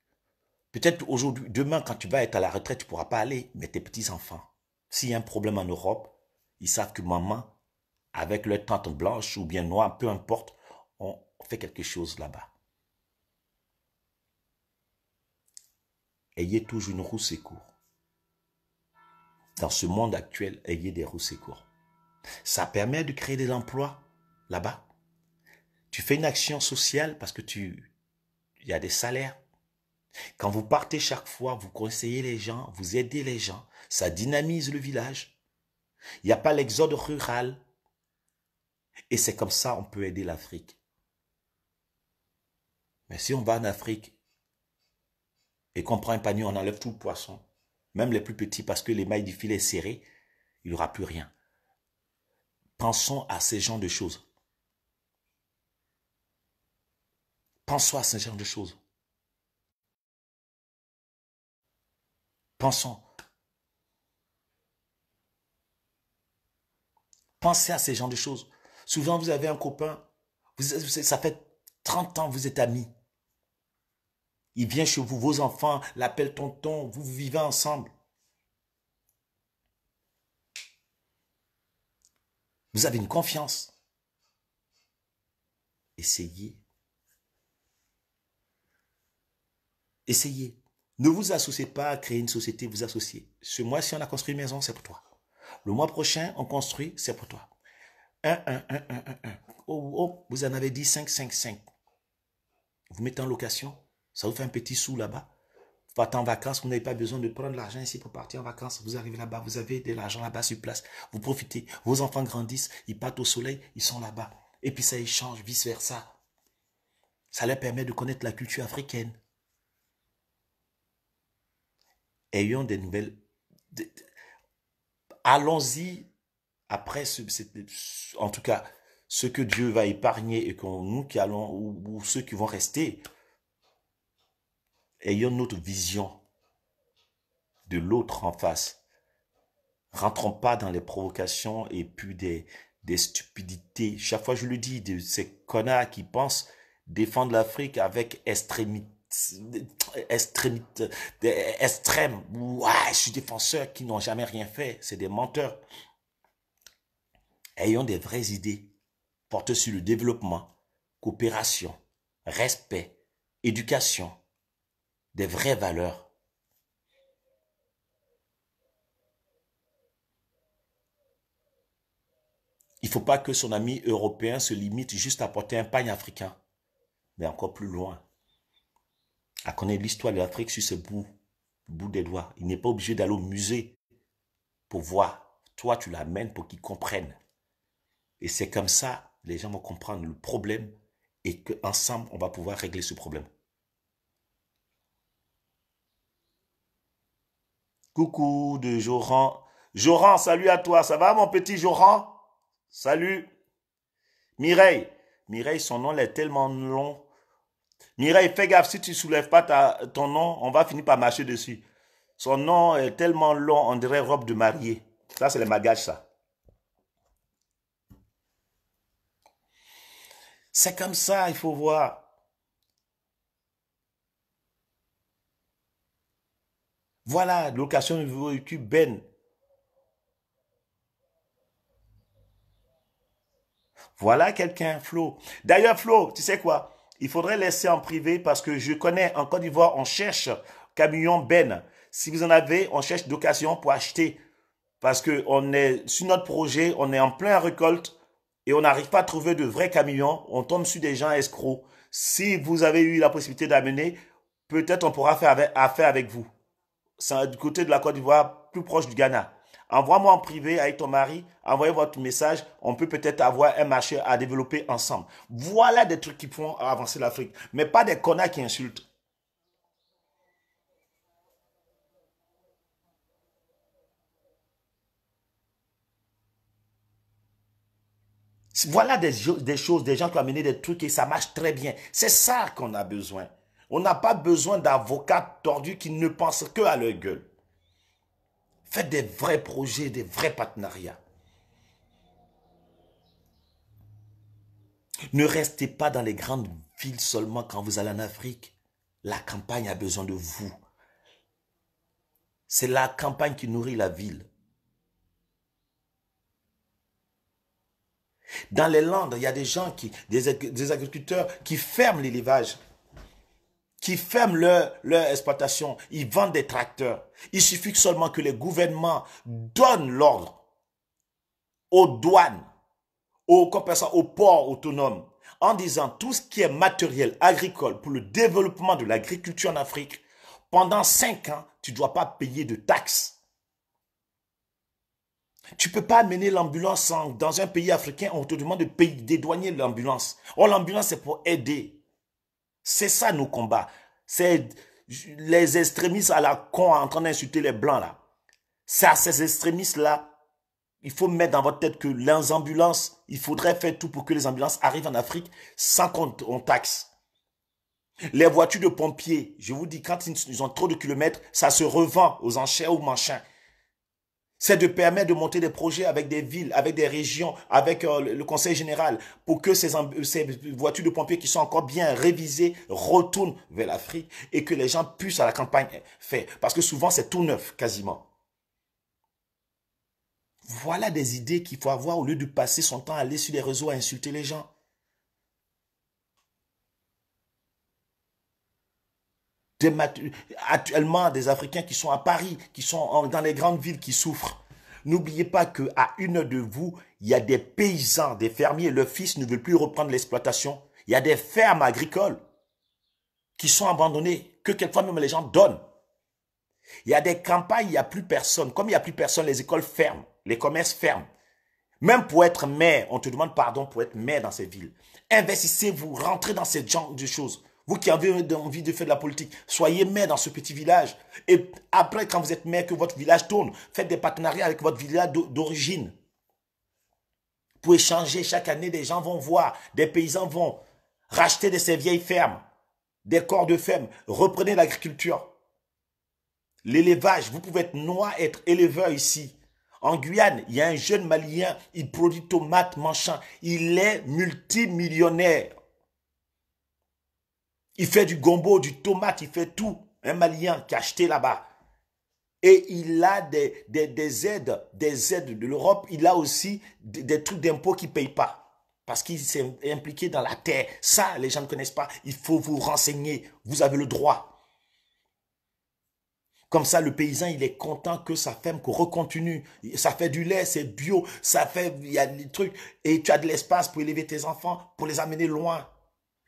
Peut-être aujourd'hui, demain, quand tu vas être à la retraite, tu ne pourras pas aller, mais tes petits-enfants, s'il y a un problème en Europe, ils savent que maman, avec leur tante blanche ou bien noire, peu importe, on fait quelque chose là-bas. Ayez toujours une roue secours. Dans ce monde actuel, ayez des roues secours. Ça permet de créer des emplois là-bas. Tu fais une action sociale parce que tu, il y a des salaires. Quand vous partez chaque fois, vous conseillez les gens, vous aidez les gens, ça dynamise le village. Il n'y a pas l'exode rural. Et c'est comme ça qu'on peut aider l'Afrique. Mais si on va en Afrique et qu'on prend un panier, on enlève tout le poisson, même les plus petits, parce que les mailles du filet sont serrées. il n'y aura plus rien. Pensons à ces genre de choses. Pensons à ce genre de choses. Pensons. Pensez à ces genre de choses. Souvent, vous avez un copain, vous, ça fait 30 ans, vous êtes amis. Il vient chez vous, vos enfants l'appellent tonton, vous vivez ensemble. Vous avez une confiance. Essayez. Essayez. Ne vous associez pas à créer une société, vous associez. Ce mois-ci, on a construit une maison, c'est pour toi. Le mois prochain, on construit, c'est pour toi. Un, un, un, un, 1, 1. Oh, oh, vous en avez dit 5, 5, 5. Vous mettez en location, ça vous fait un petit sou là-bas. Vous partez en vacances, vous n'avez pas besoin de prendre l'argent ici pour partir en vacances. Vous arrivez là-bas, vous avez de l'argent là-bas sur place. Vous profitez, vos enfants grandissent, ils partent au soleil, ils sont là-bas. Et puis ça échange, vice-versa. Ça leur permet de connaître la culture africaine. ayons des nouvelles. Allons-y après, ce, en tout cas, ce que Dieu va épargner et que nous qui allons, ou, ceux qui vont rester, ayons notre vision de l'autre en face. Rentrons pas dans les provocations et puis des, des stupidités. Chaque fois, je le dis, de ces connards qui pensent défendre l'Afrique avec extrémité extrême, extrêmes, je suis défenseur, qui n'ont jamais rien fait, c'est des menteurs. Ayons des vraies idées, portées sur le développement, coopération, respect, éducation, des vraies valeurs. Il ne faut pas que son ami européen se limite juste à porter un pagne africain, mais encore plus loin à connaître l'histoire de l'Afrique sur ce bout, bout des doigts. Il n'est pas obligé d'aller au musée pour voir. Toi, tu l'amènes pour qu'ils comprennent. Et c'est comme ça, les gens vont comprendre le problème et qu'ensemble, on va pouvoir régler ce problème. Coucou de Joran. Joran, salut à toi. Ça va, mon petit Joran Salut. Mireille. Mireille, son nom est tellement long Mireille, fais gaffe, si tu soulèves pas ton nom, on va finir par marcher dessus. Son nom est tellement long, on dirait robe de mariée. Ça, c'est les magages, ça. C'est comme ça, il faut voir. Voilà, location YouTube, Ben. Voilà quelqu'un, Flo. D'ailleurs, Flo, tu sais quoi il faudrait laisser en privé parce que je connais en Côte d'Ivoire, on cherche camion Ben. Si vous en avez, on cherche d'occasion pour acheter. Parce que on est sur notre projet, on est en plein récolte et on n'arrive pas à trouver de vrais camions. On tombe sur des gens escrocs. Si vous avez eu la possibilité d'amener, peut-être on pourra faire affaire avec vous. C'est du côté de la Côte d'Ivoire, plus proche du Ghana. Envoie-moi en privé avec ton mari, envoyez votre message. On peut peut-être avoir un marché à développer ensemble. Voilà des trucs qui font avancer l'Afrique. Mais pas des connards qui insultent. Voilà des, choses, des gens qui ont amené des trucs et ça marche très bien. C'est ça qu'on a besoin. On n'a pas besoin d'avocats tordus qui ne pensent que à leur gueule. Faites des vrais projets, des vrais partenariats. Ne restez pas dans les grandes villes seulement quand vous allez en Afrique. La campagne a besoin de vous. C'est la campagne qui nourrit la ville. Dans les Landes, il y a des gens, qui, des, agriculteurs qui ferment l'élevage qui ferment leur, exploitation, ils vendent des tracteurs. Il suffit seulement que les gouvernements donnent l'ordre aux douanes, aux, aux ports autonomes, en disant tout ce qui est matériel agricole pour le développement de l'agriculture en Afrique, pendant 5 ans, tu ne dois pas payer de taxes. Tu ne peux pas amener l'ambulance dans un pays africain, on te demande de dédouaner l'ambulance. Or, l'ambulance, c'est pour aider. C'est ça nos combats. C'est les extrémistes à la con en train d'insulter les blancs là. C'est à ces extrémistes là. Il faut mettre dans votre tête que les ambulances, il faudrait faire tout pour que les ambulances arrivent en Afrique sans qu'on taxe. Les voitures de pompiers, je vous dis, quand ils ont trop de kilomètres, ça se revend aux enchères ou machins. C'est de permettre de monter des projets avec des villes, avec des régions, avec euh, le conseil général, pour que ces, voitures de pompiers qui sont encore bien révisées retournent vers l'Afrique et que les gens puissent à la campagne hein, faire. Parce que souvent, c'est tout neuf, quasiment. Voilà des idées qu'il faut avoir au lieu de passer son temps à aller sur les réseaux à insulter les gens. actuellement des Africains qui sont à Paris, qui sont dans les grandes villes, qui souffrent. N'oubliez pas qu'à une de vous, il y a des paysans, des fermiers, le fils ne veut plus reprendre l'exploitation. Il y a des fermes agricoles qui sont abandonnées, que quelquefois même les gens donnent. Il y a des campagnes, il n'y a plus personne. Comme il n'y a plus personne, les écoles ferment, les commerces ferment. Même pour être maire, on te demande pardon pour être maire dans ces villes. Investissez-vous, rentrez dans ces genre de choses. Vous qui avez envie de faire de la politique, soyez maire dans ce petit village. Et après, quand vous êtes maire, que votre village tourne, faites des partenariats avec votre village d'origine. Pour échanger chaque année, des gens vont voir, des paysans vont racheter de ces vieilles fermes, des corps de ferme, reprenez l'agriculture. L'élevage, vous pouvez être noir, être éleveur ici. En Guyane, il y a un jeune Malien, il produit tomates, manchins. Il est multimillionnaire. Il fait du gombo, du tomate, il fait tout. Un Malien qui a acheté là-bas. Et il a des, des, des, aides, des aides de l'Europe. Il a aussi des, trucs d'impôts qu'il ne paye pas. Parce qu'il s'est impliqué dans la terre. Ça, les gens ne connaissent pas. Il faut vous renseigner. Vous avez le droit. Comme ça, le paysan, il est content que sa ferme recontinue. Ça fait du lait, c'est bio, ça fait, il y a des trucs. Et tu as de l'espace pour élever tes enfants, pour les amener loin.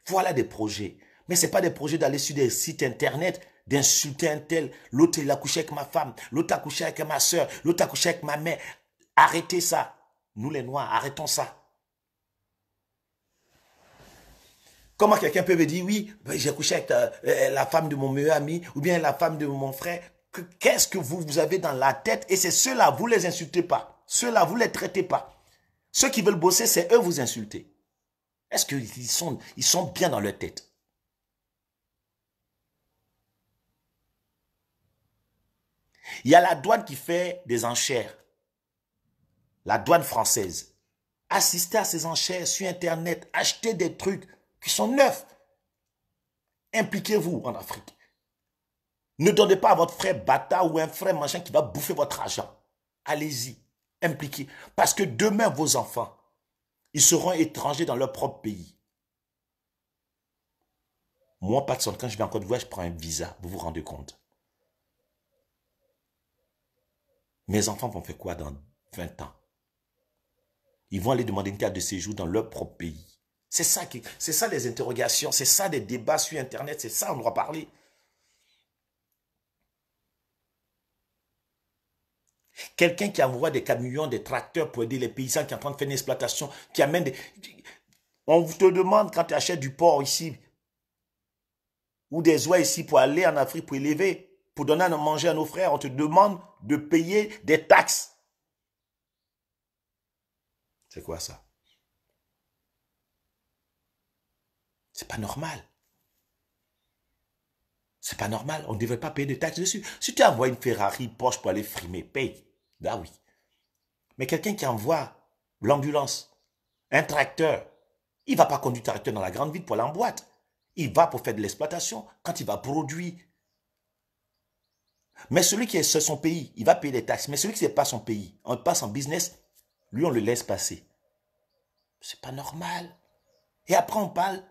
Voilà des projets. Mais ce n'est pas des projets d'aller sur des sites internet, d'insulter un tel. L'autre, il a couché avec ma femme. L'autre a couché avec ma soeur. L'autre a couché avec ma mère. Arrêtez ça. Nous les Noirs, arrêtons ça. Comment quelqu'un peut me dire, oui, ben, j'ai couché avec euh, euh, la femme de mon meilleur ami ou bien la femme de mon frère. Qu'est-ce que vous, vous avez dans la tête Et c'est ceux-là, vous les insultez pas. Ceux-là, vous les traitez pas. Ceux qui veulent bosser, c'est eux vous insulter. Est-ce qu'ils sont, ils sont bien dans leur tête Il y a la douane qui fait des enchères. La douane française. Assistez à ces enchères sur Internet. Achetez des trucs qui sont neufs. Impliquez-vous en Afrique. Ne donnez pas à votre frère bata ou un frère machin qui va bouffer votre argent. Allez-y, impliquez. Parce que demain, vos enfants, ils seront étrangers dans leur propre pays. Moi, Patson, quand je vais en Côte d'Ivoire, je prends un visa. Vous vous rendez compte Mes enfants vont faire quoi dans 20 ans Ils vont aller demander une carte de séjour dans leur propre pays. C'est ça, qui, c'est ça les interrogations, c'est ça les débats sur Internet, c'est ça on doit parler. Quelqu'un qui envoie des camions, des tracteurs pour aider les paysans qui sont en train de faire une exploitation, qui amène des... On te demande quand tu achètes du porc ici, ou des oies ici pour aller en Afrique pour élever pour donner à manger à nos frères, on te demande de payer des taxes. C'est quoi ça C'est pas normal. C'est pas normal. On ne devrait pas payer de taxes dessus. Si tu envoies une Ferrari poche pour aller frimer, paye. Bah oui. Mais quelqu'un qui envoie l'ambulance, un tracteur, il va pas conduire le tracteur dans la grande ville pour aller boîte. Il va pour faire de l'exploitation. Quand il va produire mais celui qui est sur son pays, il va payer les taxes. Mais celui qui n'est pas son pays, on passe en business, lui, on le laisse passer. C'est pas normal. Et après, on parle,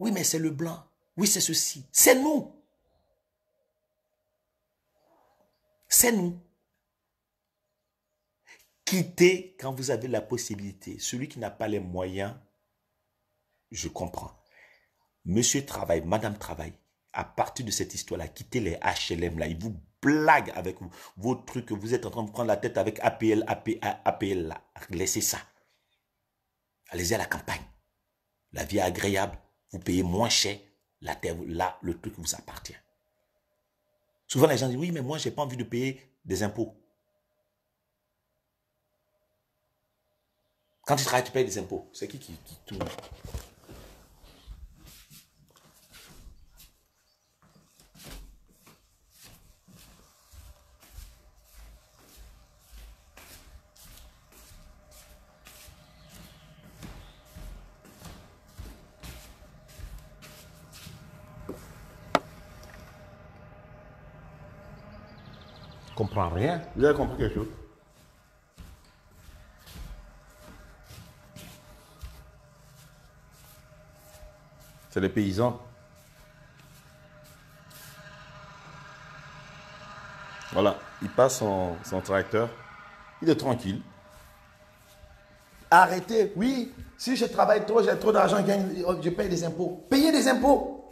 oui, mais c'est le blanc. Oui, c'est ceci. C'est nous. C'est nous. Quittez quand vous avez la possibilité. Celui qui n'a pas les moyens, je comprends. Monsieur travaille, madame travaille. À partir de cette histoire-là, quittez les HLM, là. Ils vous Plague avec vos trucs que vous êtes en train de prendre la tête avec APL, APL, APL. Laissez ça. Allez-y à la campagne. La vie est agréable. Vous payez moins cher. La terre, là, le truc vous appartient. Souvent, les gens disent, oui, mais moi, je n'ai pas envie de payer des impôts. Quand tu travailles, tu payes des impôts. C'est qui qui, qui tourne rien. Vous avez compris quelque chose C'est les paysans. Voilà, il passe son, son tracteur. Il est tranquille. Arrêtez. Oui, si je travaille trop, j'ai trop d'argent, oh, je paye des impôts. Payez des impôts.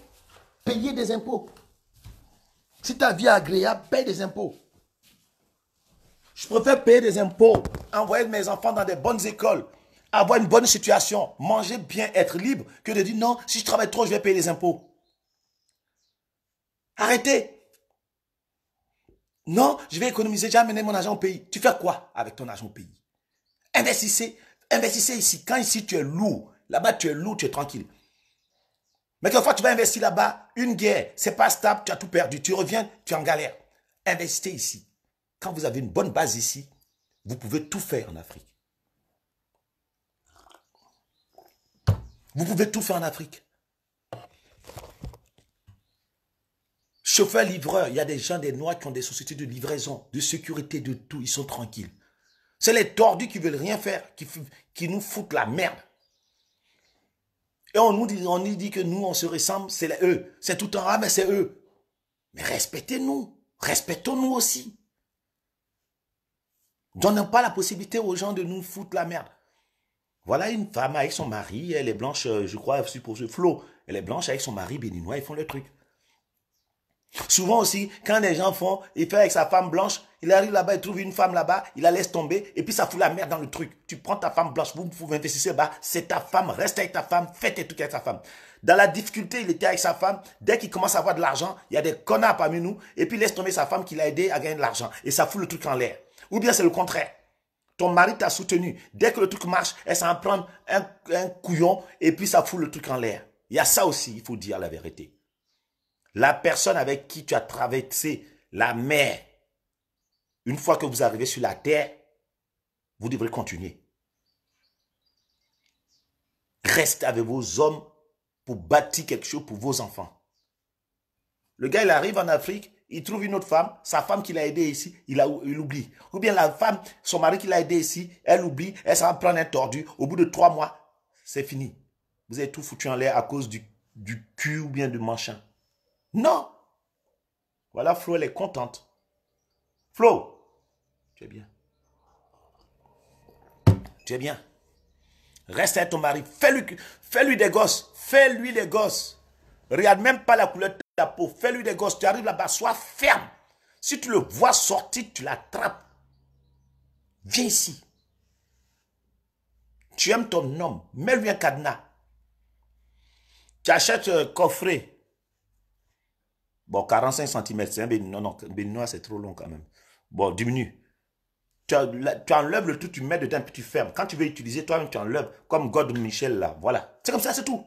Payez des impôts. Si ta vie est agréable, paye des impôts. Je préfère payer des impôts, envoyer mes enfants dans des bonnes écoles, avoir une bonne situation, manger bien, être libre, que de dire non, si je travaille trop, je vais payer les impôts. Arrêtez. Non, je vais économiser, j'ai amené mon argent au pays. Tu fais quoi avec ton argent au pays Investissez, investissez ici. Quand ici tu es lourd, là-bas tu es lourd, tu es tranquille. Mais quelquefois tu vas investir là-bas, une guerre, c'est pas stable, tu as tout perdu, tu reviens, tu es en galère. Investissez ici. Quand vous avez une bonne base ici, vous pouvez tout faire en Afrique. Vous pouvez tout faire en Afrique. Chauffeur, livreur, il y a des gens, des Noirs qui ont des sociétés de livraison, de sécurité, de tout. Ils sont tranquilles. C'est les tordus qui veulent rien faire, qui, nous foutent la merde. Et on nous dit, on nous dit que nous, on se ressemble, c'est eux. C'est tout en rame, c'est eux. Mais respectez-nous. Respectons-nous aussi. Donnons pas la possibilité aux gens de nous foutre la merde. Voilà une femme avec son mari, elle est blanche, euh, je crois, suppose Flo, elle est blanche avec son mari béninois, ils font le truc. Souvent aussi, quand les gens font, il fait avec sa femme blanche, il arrive là-bas, il trouve une femme là-bas, il la laisse tomber, et puis ça fout la merde dans le truc. Tu prends ta femme blanche, vous, investissez là-bas, c'est ta femme, reste avec ta femme, fais tes trucs avec ta femme. Dans la difficulté, il était avec sa femme, dès qu'il commence à avoir de l'argent, il y a des connards parmi nous, et puis il laisse tomber sa femme qui l'a aidé à gagner de l'argent, et ça fout le truc en l'air. Ou bien c'est le contraire. Ton mari t'a soutenu. Dès que le truc marche, elle s'en prend un, un couillon et puis ça fout le truc en l'air. Il y a ça aussi, il faut dire la vérité. La personne avec qui tu as traversé la mer, une fois que vous arrivez sur la terre, vous devrez continuer. Reste avec vos hommes pour bâtir quelque chose pour vos enfants. Le gars, il arrive en Afrique, il trouve une autre femme, sa femme qui l'a aidé ici, il, l'oublie. Ou bien la femme, son mari qui l'a aidé ici, elle l'oublie. elle s'en prend un tordu. Au bout de trois mois, c'est fini. Vous avez tout foutu en l'air à cause du, du cul ou bien du machin. Non! Voilà, Flo, elle est contente. Flo, tu es bien. Tu es bien. Reste avec ton mari. Fais-lui fais -lui des gosses. Fais-lui des gosses. Regarde même pas la couleur la peau, fais-lui des gosses, tu arrives là-bas, sois ferme. Si tu le vois sortir, tu l'attrapes. Viens ici. Tu aimes ton homme, mets-lui un cadenas. Tu achètes un euh, coffret. Bon, 45 cm, c'est Non, non, c'est trop long quand même. Bon, diminue. Tu, enlèves le tout, tu mets dedans, puis tu fermes. Quand tu veux utiliser toi-même, tu enlèves. Comme God Michel, là. Voilà. C'est comme ça, c'est tout.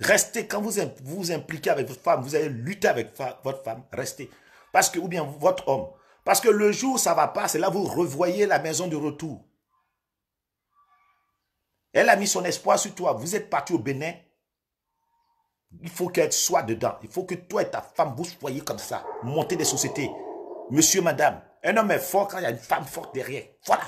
Restez, quand vous vous impliquez avec votre femme, vous allez lutter avec votre femme, restez. Parce que, ou bien votre homme. Parce que le jour où ça va pas, c'est là vous revoyez la maison de retour. Elle a mis son espoir sur toi. Vous êtes parti au Bénin. Il faut qu'elle soit dedans. Il faut que toi et ta femme, vous soyez comme ça. Montez des sociétés. Monsieur, madame, un homme est fort quand il y a une femme forte derrière. Voilà.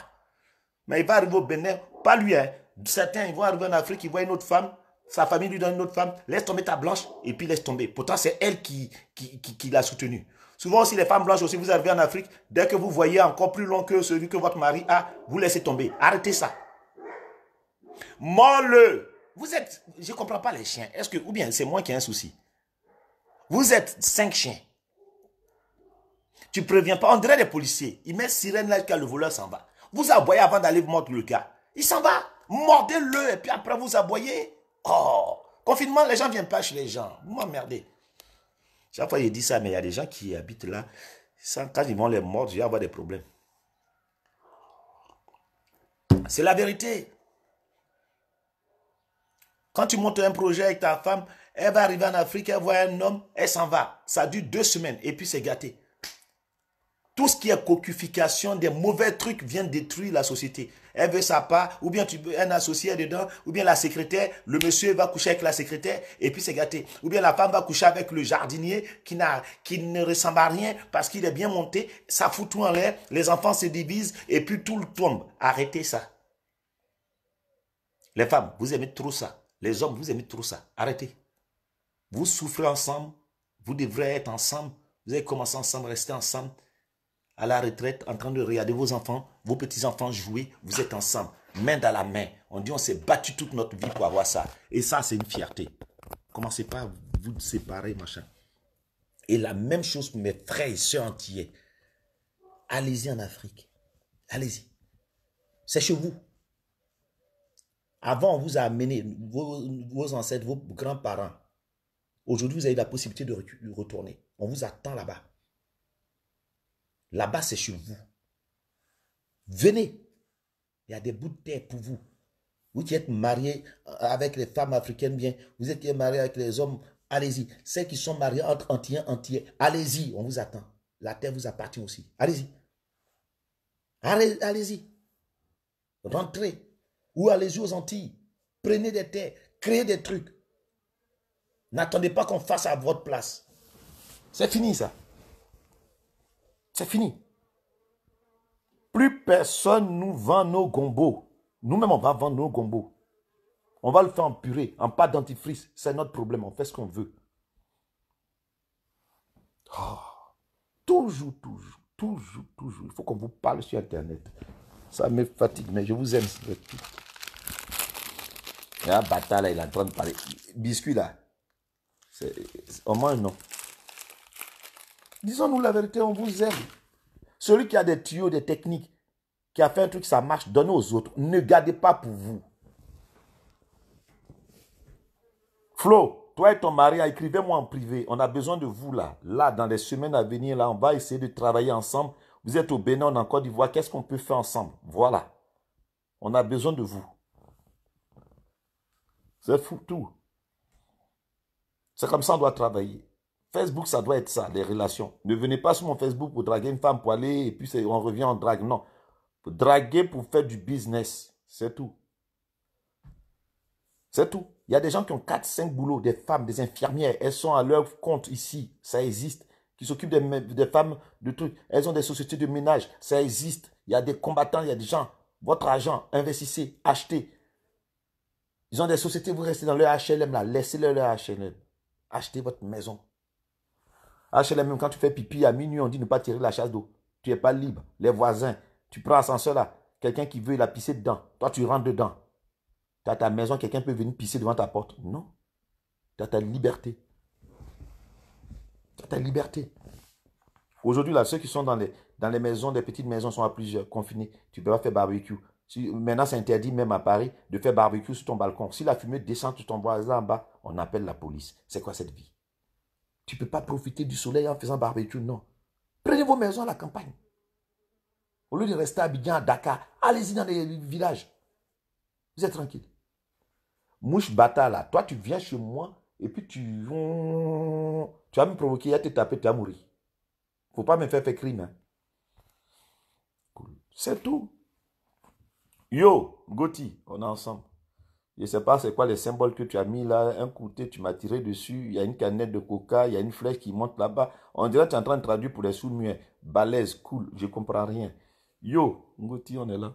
Mais il va arriver au Bénin. Pas lui, hein. Certains, ils vont arriver en Afrique, ils voient une autre femme sa famille lui donne une autre femme, laisse tomber ta blanche et puis laisse tomber. Pourtant, c'est elle qui, qui, l'a soutenue. Souvent aussi, les femmes blanches aussi, vous arrivez en Afrique, dès que vous voyez encore plus long que celui que votre mari a, vous laissez tomber. Arrêtez ça. Mords-le. Vous êtes, je ne comprends pas les chiens. Est-ce que, ou bien c'est moi qui ai un souci. Vous êtes cinq chiens. Tu ne préviens pas. On dirait les policiers. Ils mettent sirène là quand le voleur s'en va. Vous aboyez avant d'aller mordre le gars. Il s'en va. Mordez-le et puis après vous aboyez. Oh, confinement, les gens ne viennent pas chez les gens. Vous m'emmerdez. Chaque fois, je dis ça, mais il y a des gens qui habitent là. quand ils vont les mordre, je vais avoir des problèmes. C'est la vérité. Quand tu montes un projet avec ta femme, elle va arriver en Afrique, elle voit un homme, elle s'en va. Ça dure deux semaines et puis c'est gâté. Tout ce qui est coquification, des mauvais trucs vient détruire la société. Elle veut sa part, ou bien tu veux un associé dedans, ou bien la secrétaire, le monsieur va coucher avec la secrétaire et puis c'est gâté. Ou bien la femme va coucher avec le jardinier qui, qui ne ressemble à rien parce qu'il est bien monté, ça fout tout en l'air, les enfants se divisent et puis tout tombe. Arrêtez ça. Les femmes, vous aimez trop ça. Les hommes, vous aimez trop ça. Arrêtez. Vous souffrez ensemble, vous devrez être ensemble, vous avez commencé ensemble, rester ensemble à la retraite en train de regarder vos enfants, vos petits-enfants jouer, vous êtes ensemble, main dans la main. On dit on s'est battu toute notre vie pour avoir ça. Et ça, c'est une fierté. Commencez pas à vous séparer, machin. Et la même chose pour mes frères et soeurs entiers. Allez-y en Afrique. Allez-y. C'est chez vous. Avant, on vous a amené, vos ancêtres, vos grands-parents. Aujourd'hui, vous avez la possibilité de retourner. On vous attend là-bas. Là-bas, c'est chez vous. Venez. Il y a des bouts de terre pour vous. Vous qui êtes mariés avec les femmes africaines, bien. Vous êtes mariés avec les hommes, allez-y. Ceux qui sont mariés entre entiers, entiers, allez-y. On vous attend. La terre vous appartient aussi. Allez-y. Allez-y. Rentrez. Ou allez-y aux Antilles. Prenez des terres. Créez des trucs. N'attendez pas qu'on fasse à votre place. C'est fini ça. C'est fini. Plus personne nous vend nos gombos. Nous-mêmes, on va vendre nos gombos. On va le faire en purée, en pas dentifrice. C'est notre problème. On fait ce qu'on veut. Ah. toujours, toujours, toujours, toujours. Il faut qu'on vous parle sur Internet. Ça me fatigue, mais je vous aime. a un bâtard, là, il est en train de parler. Biscuit, là. c'est moins un non Disons-nous la vérité, on vous aime. Celui qui a des tuyaux, des techniques, qui a fait un truc, ça marche, donnez aux autres. Ne gardez pas pour vous. Flo, toi et ton mari, écrivez-moi en privé. On a besoin de vous là. Là, dans les semaines à venir, là, on va essayer de travailler ensemble. Vous êtes au Bénin, on en Côte d'Ivoire. Qu'est-ce qu'on peut faire ensemble Voilà. On a besoin de vous. C'est fou tout. C'est comme ça qu'on doit travailler. Facebook, ça doit être ça, les relations. Ne venez pas sur mon Facebook pour draguer une femme, pour aller, et puis on revient en drague. Non. Draguer pour faire du business, c'est tout. C'est tout. Il y a des gens qui ont 4, 5 boulots, des femmes, des infirmières. Elles sont à leur compte ici. Ça existe. Qui s'occupent des, femmes, de trucs. Elles ont des sociétés de ménage. Ça existe. Il y a des combattants, il y a des gens. Votre agent. investissez, achetez. Ils ont des sociétés, vous restez dans leur HLM là. Laissez-leur leur HLM. Achetez votre maison même quand tu fais pipi à minuit, on dit ne pas tirer la chasse d'eau. Tu n'es pas libre. Les voisins, tu prends ascenseur là. Quelqu'un qui veut, il a dedans. Toi, tu rentres dedans. Tu as ta maison, quelqu'un peut venir pisser devant ta porte. Non. Tu as ta liberté. Tu as ta liberté. Aujourd'hui, là, ceux qui sont dans les, dans les maisons, des petites maisons sont à plusieurs, confinés. Tu ne peux pas faire barbecue. maintenant, c'est interdit, même à Paris, de faire barbecue sur ton balcon. Si la fumée descend sur ton voisin en bas, on appelle la police. C'est quoi cette vie? Tu ne peux pas profiter du soleil en faisant barbecue, non. Prenez vos maisons à la campagne. Au lieu de rester à Abidjan, à Dakar, allez-y dans les villages. Vous êtes tranquille. Mouche bata là, toi tu viens chez moi et puis tu. Tu vas me provoquer, à te taper, tu vas mourir. Faut pas me faire faire crime. Hein. C'est tout. Yo, Gauthier, on est ensemble je ne sais pas c'est quoi les symboles que tu as mis là, un côté, tu m'as tiré dessus, il y a une canette de coca, il y a une flèche qui monte là-bas. On dirait que tu es en train de traduire pour les sous-muets. Balèze, cool, je comprends rien. Yo, Ngoti, on est là.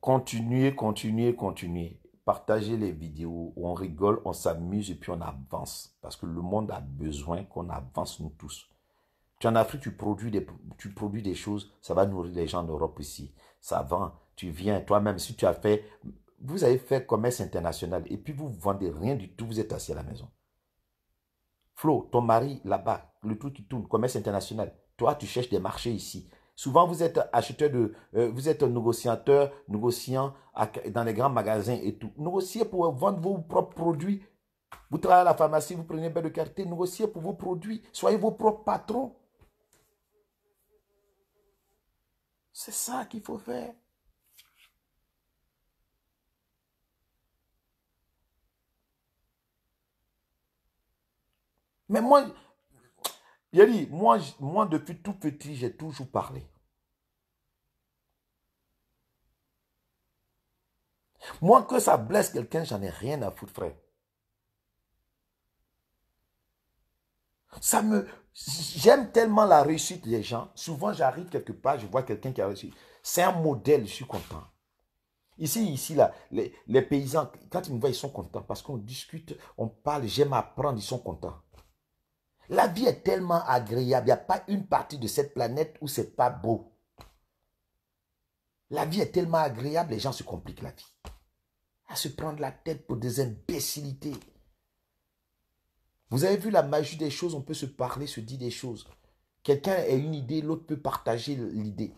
Continuez, continuez, continuez. Partagez les vidéos on rigole, on s'amuse et puis on avance. Parce que le monde a besoin qu'on avance nous tous. Tu es en Afrique, tu produis, des, tu produis des choses, ça va nourrir les gens en Europe ici. Ça vend, tu viens toi-même. Si tu as fait, vous avez fait commerce international et puis vous vendez rien du tout, vous êtes assis à la maison. Flo, ton mari là-bas, le truc qui tourne, commerce international. Toi, tu cherches des marchés ici. Souvent, vous êtes acheteur de, euh, vous êtes négociateur, négociant dans les grands magasins et tout. Négocier pour vendre vos propres produits. Vous travaillez à la pharmacie, vous prenez un bain de quartier, négociez pour vos produits. Soyez vos propres patrons. C'est ça qu'il faut faire. Mais moi, Yali, moi, moi depuis tout petit, j'ai toujours parlé. Moi, que ça blesse quelqu'un, j'en ai rien à foutre, frère. Ça me, J'aime tellement la réussite des gens. Souvent, j'arrive quelque part, je vois quelqu'un qui a réussi. C'est un modèle, je suis content. Ici, ici, là, les, paysans, quand ils me voient, ils sont contents parce qu'on discute, on parle, j'aime apprendre, ils sont contents. La vie est tellement agréable. Il n'y a pas une partie de cette planète où ce n'est pas beau. La vie est tellement agréable, les gens se compliquent la vie. À se prendre la tête pour des imbécilités. Vous avez vu la magie des choses, on peut se parler, se dire des choses. Quelqu'un a une idée, l'autre peut partager l'idée.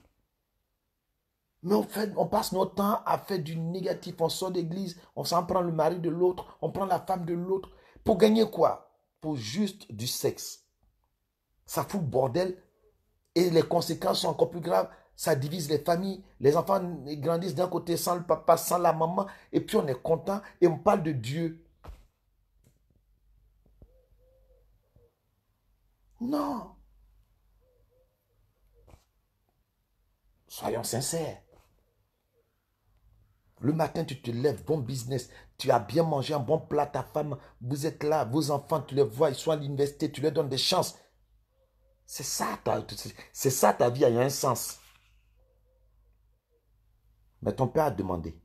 Mais en fait, on passe notre temps à faire du négatif. On sort d'église, on s'en prend le mari de l'autre, on prend la femme de l'autre. Pour gagner quoi Pour juste du sexe. Ça fout le bordel. Et les conséquences sont encore plus graves. Ça divise les familles. Les enfants grandissent d'un côté sans le papa, sans la maman. Et puis on est content et on parle de Dieu. Non. Soyons sincères. Le matin, tu te lèves, bon business, tu as bien mangé un bon plat, ta femme, vous êtes là, vos enfants, tu les vois, ils sont à l'université, tu leur donnes des chances. C'est ça, c'est ça ta vie, il y a un sens. Mais ton père a demandé.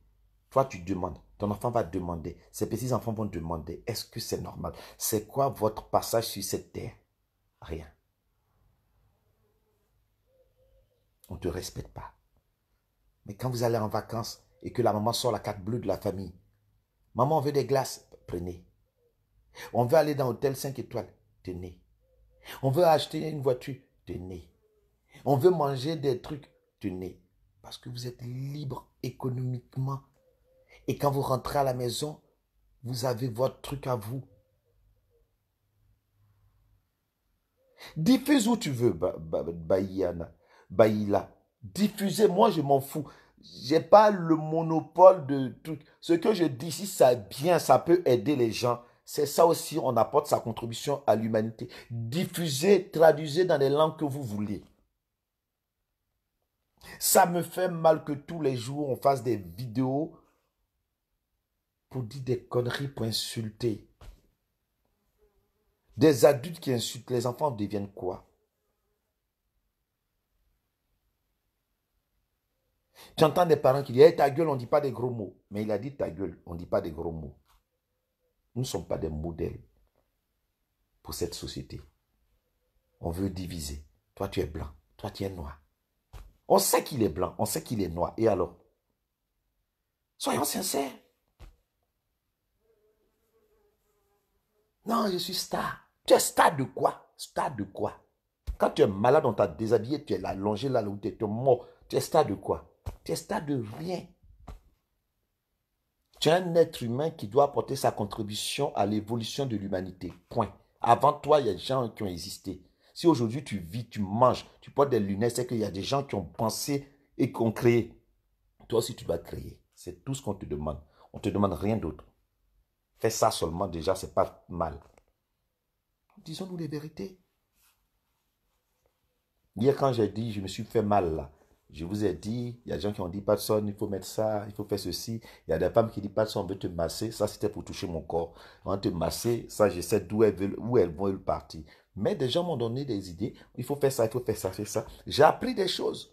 Toi, tu demandes. Ton enfant va demander. Ses petits-enfants vont demander. Est-ce que c'est normal C'est quoi votre passage sur cette terre rien. On ne te respecte pas. Mais quand vous allez en vacances et que la maman sort la carte bleue de la famille, maman veut des glaces, prenez. On veut aller dans l'hôtel 5 étoiles, tenez. On veut acheter une voiture, tenez. On veut manger des trucs, tenez. Parce que vous êtes libre économiquement. Et quand vous rentrez à la maison, vous avez votre truc à vous. Diffuse où tu veux, Bayana, Baïla. Diffusez, moi je m'en fous. Je n'ai pas le monopole de tout. Ce que je dis, si ça bien, ça peut aider les gens. C'est ça aussi, on apporte sa contribution à l'humanité. Diffusez, traduisez dans les langues que vous voulez. Ça me fait mal que tous les jours on fasse des vidéos pour dire des conneries, pour insulter. Des adultes qui insultent les enfants deviennent quoi J'entends des parents qui disent ta gueule, on ne dit pas des gros mots. Mais il a dit ta gueule, on ne dit pas des gros mots. Nous ne sommes pas des modèles pour cette société. On veut diviser. Toi, tu es blanc. Toi, tu es noir. On sait qu'il est blanc. On sait qu'il est noir. Et alors Soyons sincères. Non, je suis star. Tu es de quoi Stade de quoi Quand tu es malade, on t'a déshabillé, tu es allongé là où tu es mort. Tu es de quoi Tu es de rien. Tu es un être humain qui doit apporter sa contribution à l'évolution de l'humanité. Point. Avant toi, il y a des gens qui ont existé. Si aujourd'hui tu vis, tu manges, tu portes des lunettes, c'est qu'il y a des gens qui ont pensé et qui ont créé. Toi aussi, tu dois créer. C'est tout ce qu'on te demande. On ne te demande rien d'autre. Fais ça seulement déjà, c'est pas mal. Disons-nous les vérités. Hier, quand j'ai dit, je me suis fait mal là, je vous ai dit, il y a des gens qui ont dit, personne il faut mettre ça, il faut faire ceci. Il y a des femmes qui disent, personne on veut te masser. Ça, c'était pour toucher mon corps. On te masser, ça, j'essaie d'où elles, vont partir. Mais des gens m'ont donné des idées. Il faut faire ça, il faut faire ça, faire ça. J'ai appris des choses.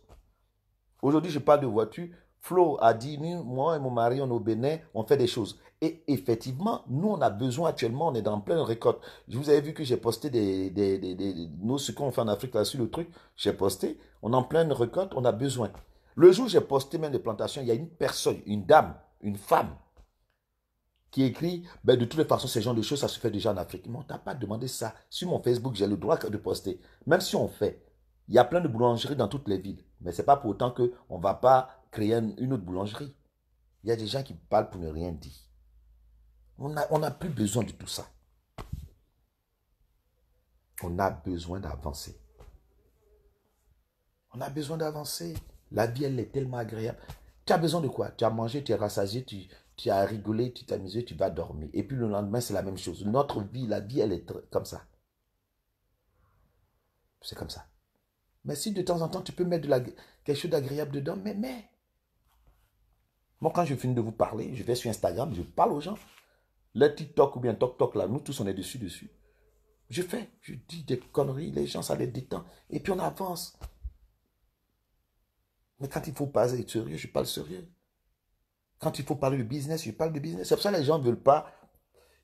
Aujourd'hui, je parle de voiture. Flo a dit, moi et mon mari, on est au Bénin, on fait des choses. Et effectivement, nous, on a besoin actuellement, on est dans pleine récolte. Vous avais vu que j'ai posté des, des, nos, ce qu'on fait en Afrique là-dessus, le truc, j'ai posté, on est en pleine récolte, on a besoin. Le jour où j'ai posté même des plantations, il y a une personne, une dame, une femme, qui écrit, ben, de toutes les façons, ce genre de choses, ça se fait déjà en Afrique. Mais on t'a pas demandé ça. Sur mon Facebook, j'ai le droit de poster. Même si on fait, il y a plein de boulangeries dans toutes les villes. Mais c'est pas pour autant qu'on ne va pas créer une autre boulangerie. Il y a des gens qui parlent pour ne rien dire. On n'a a plus besoin de tout ça. On a besoin d'avancer. On a besoin d'avancer. La vie, elle est tellement agréable. Tu as besoin de quoi Tu as mangé, tu es rassasié, tu, as rigolé, tu t'es tu vas dormir. Et puis le lendemain, c'est la même chose. Notre vie, la vie, elle est comme ça. C'est comme ça. Mais si de temps en temps, tu peux mettre de la, quelque chose d'agréable dedans, mais, mais. Moi, quand je finis de vous parler, je vais sur Instagram, je parle aux gens. Le TikTok ou bien TokTok, là, nous tous, on est dessus, dessus. Je fais, je dis des conneries, les gens, ça les détend. Et puis on avance. Mais quand il faut pas être sérieux, je parle sérieux. Quand il faut parler de business, je parle de business. C'est pour ça que les gens ne veulent pas.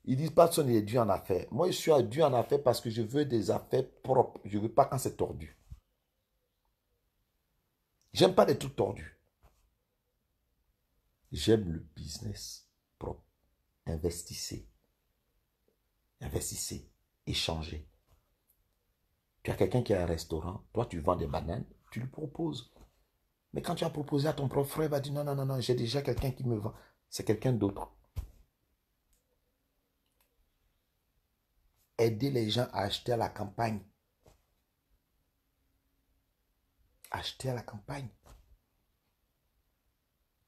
Ils disent pas qu'on est dû en affaires. Moi, je suis dû en affaires parce que je veux des affaires propres. Je ne veux pas quand c'est tordu. J'aime pas les trucs tordus. J'aime le business. Investissez. Investissez. Échangez. Tu as quelqu'un qui a un restaurant, toi tu vends des bananes, tu lui proposes. Mais quand tu as proposé à ton propre frère, il va dire non, non, non, non, j'ai déjà quelqu'un qui me vend. C'est quelqu'un d'autre. Aider les gens à acheter à la campagne. Acheter à la campagne.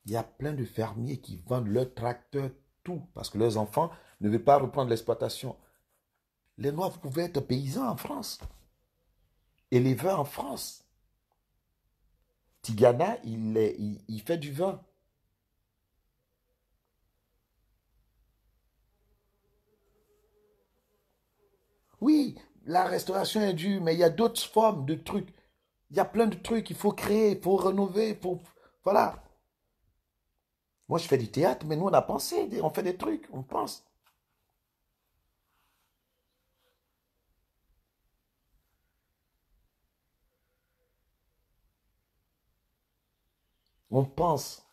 Il y a plein de fermiers qui vendent leurs tracteurs tout, parce que leurs enfants ne veulent pas reprendre l'exploitation. Les Noirs pouvaient être paysans en France, Et les vins en France. Tigana, il, est, il, fait du vin. Oui, la restauration est due, mais il y a d'autres formes de trucs. Il y a plein de trucs qu'il faut créer, pour rénover, pour... Voilà. Moi, je fais du théâtre, mais nous, on a pensé, on fait des trucs, on pense. On pense.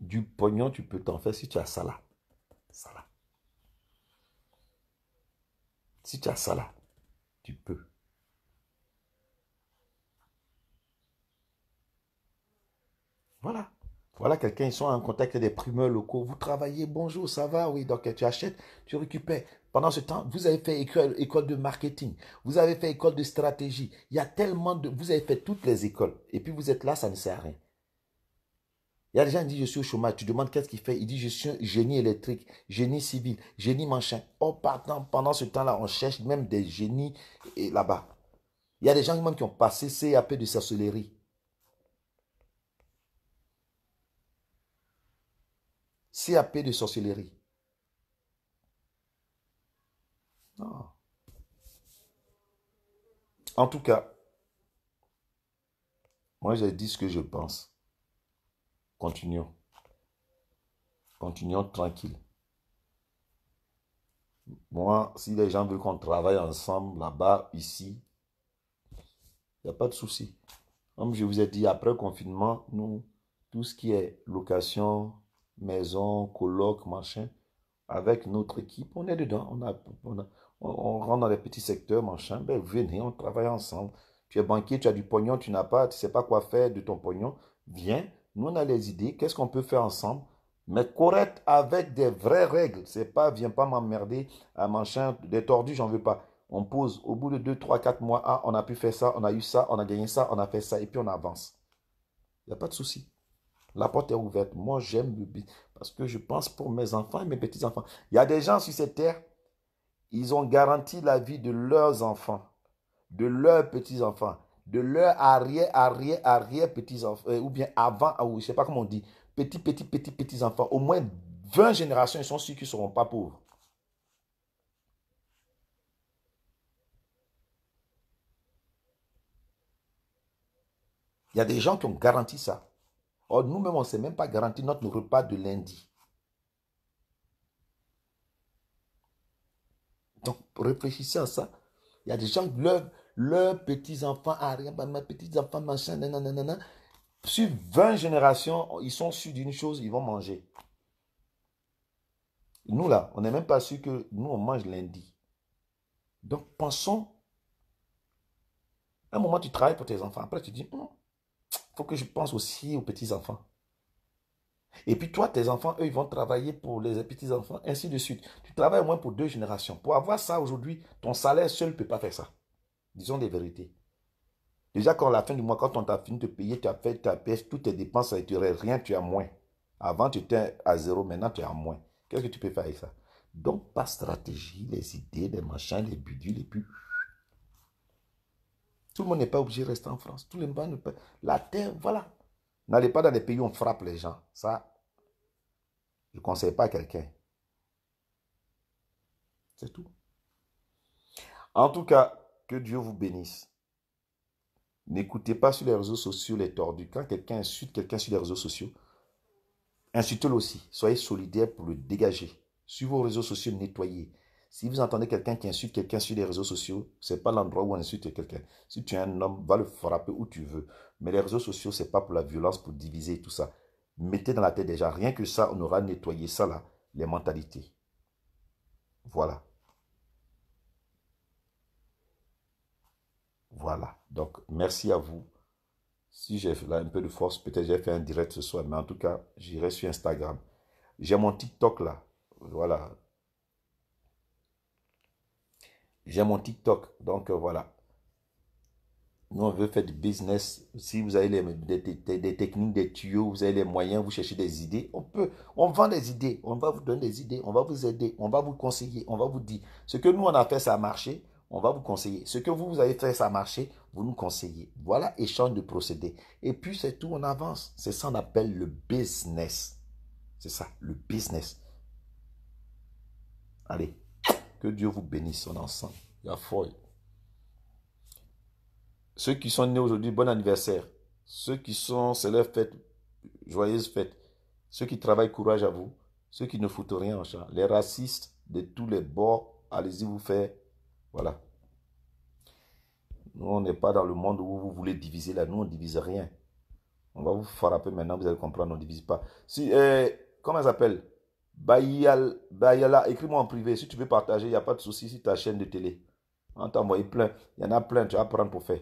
Du pognon, tu peux t'en faire si tu as ça là. Ça là. Si tu as ça là, tu peux. Voilà. Voilà quelqu'un, ils sont en contact avec des primeurs locaux. Vous travaillez, bonjour, ça va, oui, donc tu achètes, tu récupères. Pendant ce temps, vous avez fait école, de marketing, vous avez fait école de stratégie. Il y a tellement de... Vous avez fait toutes les écoles. Et puis vous êtes là, ça ne sert à rien. Il y a des gens qui disent, je suis au chômage. Tu demandes qu'est-ce qu'il fait. Il dit, je suis génie électrique, génie civil, génie machin. Oh, pardon, pendant ce temps-là, on cherche même des génies là-bas. Il y a des gens qui ont passé CAP de sorcellerie. CAP de sorcellerie. Non. Ah. En tout cas, moi j'ai dit ce que je pense. Continuons. Continuons tranquille. Moi, si les gens veulent qu'on travaille ensemble là-bas, ici, il n'y a pas de souci. Comme je vous ai dit, après le confinement, nous, tout ce qui est location, maison, colloque, machin, avec notre équipe, on est dedans, on, a, on, rentre dans les petits secteurs, machin, ben venez, on travaille ensemble. Tu es banquier, tu as du pognon, tu n'as pas, tu sais pas quoi faire de ton pognon, viens, nous on a les idées, qu'est-ce qu'on peut faire ensemble mais correct avec des vraies règles. C'est pas, viens pas m'emmerder à machin, des tordus, j'en veux pas. On pose au bout de 2, 3, 4 mois, ah, on a pu faire ça, on a eu ça, on a gagné ça, on a fait ça, et puis on avance. Il n'y a pas de souci. La porte est ouverte. Moi, j'aime le business parce que je pense pour mes enfants et mes petits-enfants. Il y a des gens sur cette terre, ils ont garanti la vie de leurs enfants, de leurs petits-enfants, de leurs arrière, arrière, arrière petits-enfants, euh, ou bien avant, je ne sais pas comment on dit, petits, petits, petits, petits-enfants. Au moins 20 générations, ils sont sûrs qu'ils ne seront pas pauvres. Il y a des gens qui ont garanti ça. Or, nous-mêmes, on ne sait même pas garantir notre repas de lundi. Donc, réfléchissez à ça. Il y a des gens, leurs petits-enfants, ah, mes petits-enfants, machin, nanana, Sur 20 générations, ils sont sûrs d'une chose, ils vont manger. Nous, là, on n'est même pas sûrs que nous, on mange lundi. Donc, pensons. un moment, tu travailles pour tes enfants. Après, tu dis, hmm, faut que je pense aussi aux petits-enfants. Et puis toi, tes enfants, eux, ils vont travailler pour les petits-enfants, ainsi de suite. Tu travailles au moins pour deux générations. Pour avoir ça aujourd'hui, ton salaire seul ne peut pas faire ça. Disons des vérités. Déjà, quand la fin du mois, quand on t'a fini de payer, tu as fait ta pièce, toutes tes dépenses, tu n'aurais rien, tu as moins. Avant, tu étais à zéro, maintenant, tu as moins. Qu'est-ce que tu peux faire avec ça? Donc, pas stratégie, les idées, les machins, les bidules, les pubs. Tout le monde n'est pas obligé de rester en France. Tout le monde ne peut... La terre, voilà. N'allez pas dans des pays où on frappe les gens. Ça, je ne conseille pas à quelqu'un. C'est tout. En tout cas, que Dieu vous bénisse. N'écoutez pas sur les réseaux sociaux les tordus. Quand quelqu'un insulte quelqu'un sur les réseaux sociaux, insultez-le aussi. Soyez solidaire pour le dégager. Suivez vos réseaux sociaux, nettoyez. Si vous entendez quelqu'un qui insulte quelqu'un sur les réseaux sociaux, c'est pas l'endroit où on insulte quelqu'un. Si tu es un homme, va le frapper où tu veux. Mais les réseaux sociaux, c'est pas pour la violence, pour diviser et tout ça. Mettez dans la tête déjà, rien que ça, on aura nettoyé ça là, les mentalités. Voilà. Voilà. Donc, merci à vous. Si j'ai un peu de force, peut-être j'ai fait un direct ce soir, mais en tout cas, j'irai sur Instagram. J'ai mon TikTok là. Voilà. J'ai mon TikTok. Donc euh, voilà. Nous, on veut faire du business. Si vous avez les, des, techniques, des tuyaux, vous avez les moyens, vous cherchez des idées, on peut. On vend des idées. On va vous donner des idées. On va vous aider. On va vous conseiller. On va vous dire. Ce que nous, on a fait, ça a marché. On va vous conseiller. Ce que vous, vous avez fait, ça a marché. Vous nous conseillez. Voilà, échange de procédés. Et puis, c'est tout. On avance. C'est ça qu'on appelle le business. C'est ça, le business. Allez, que Dieu vous bénisse en ensemble. La foi. Ceux qui sont nés aujourd'hui, bon anniversaire. Ceux qui sont, c'est leur fête, joyeuse fête. Ceux qui travaillent, courage à vous. Ceux qui ne foutent rien en Les racistes de tous les bords, allez-y vous faire. Voilà. Nous, on n'est pas dans le monde où vous voulez diviser là. Nous, on ne divise rien. On va vous frapper maintenant, vous allez comprendre, on ne divise pas. Si, euh, comment ils s'appelle Bayala, écris-moi en privé. Si tu veux partager, il n'y a pas de souci sur ta chaîne de télé. On t'envoie plein. Il y en a plein, tu vas prendre pour faire.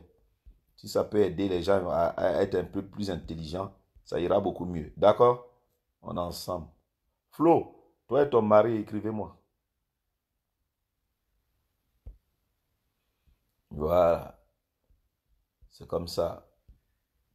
Si ça peut aider les gens à, être un peu plus intelligents, ça ira beaucoup mieux. D'accord On est ensemble. Flo, toi et ton mari, écrivez-moi. Voilà. C'est comme ça.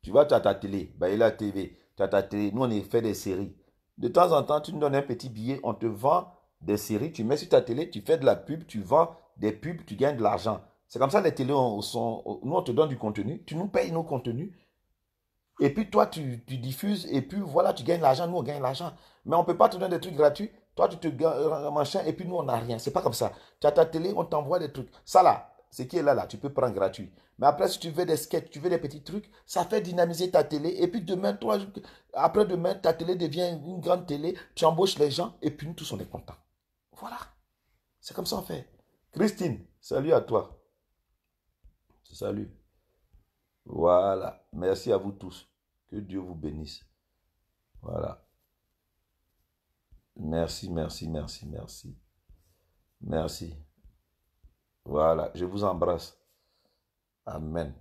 Tu vois, tu as ta télé, Bayela TV, tu as ta télé. Nous, on est fait des séries. De temps en temps, tu nous donnes un petit billet, on te vend des séries, tu mets sur ta télé, tu fais de la pub, tu vends des pubs, tu gagnes de l'argent. C'est comme ça les télés, sont, nous, on te donne du contenu, tu nous payes nos contenus, et puis toi, tu, diffuses, et puis voilà, tu gagnes l'argent, nous, on gagne l'argent. Mais on ne peut pas te donner des trucs gratuits, toi, tu te gagnes euh, machin, et puis nous, on n'a rien. C'est pas comme ça. Tu as ta télé, on t'envoie des trucs. Ça là, ce qui est là, là, tu peux prendre gratuit. Mais après, si tu veux des sketchs, tu veux des petits trucs, ça fait dynamiser ta télé. Et puis demain, toi, après demain, ta télé devient une grande télé, tu embauches les gens et puis nous tous, on est contents. Voilà. C'est comme ça on fait. Christine, salut à toi. Salut. Voilà. Merci à vous tous. Que Dieu vous bénisse. Voilà. Merci, merci, merci, merci. Merci. Voilà, je vous embrasse. Amen.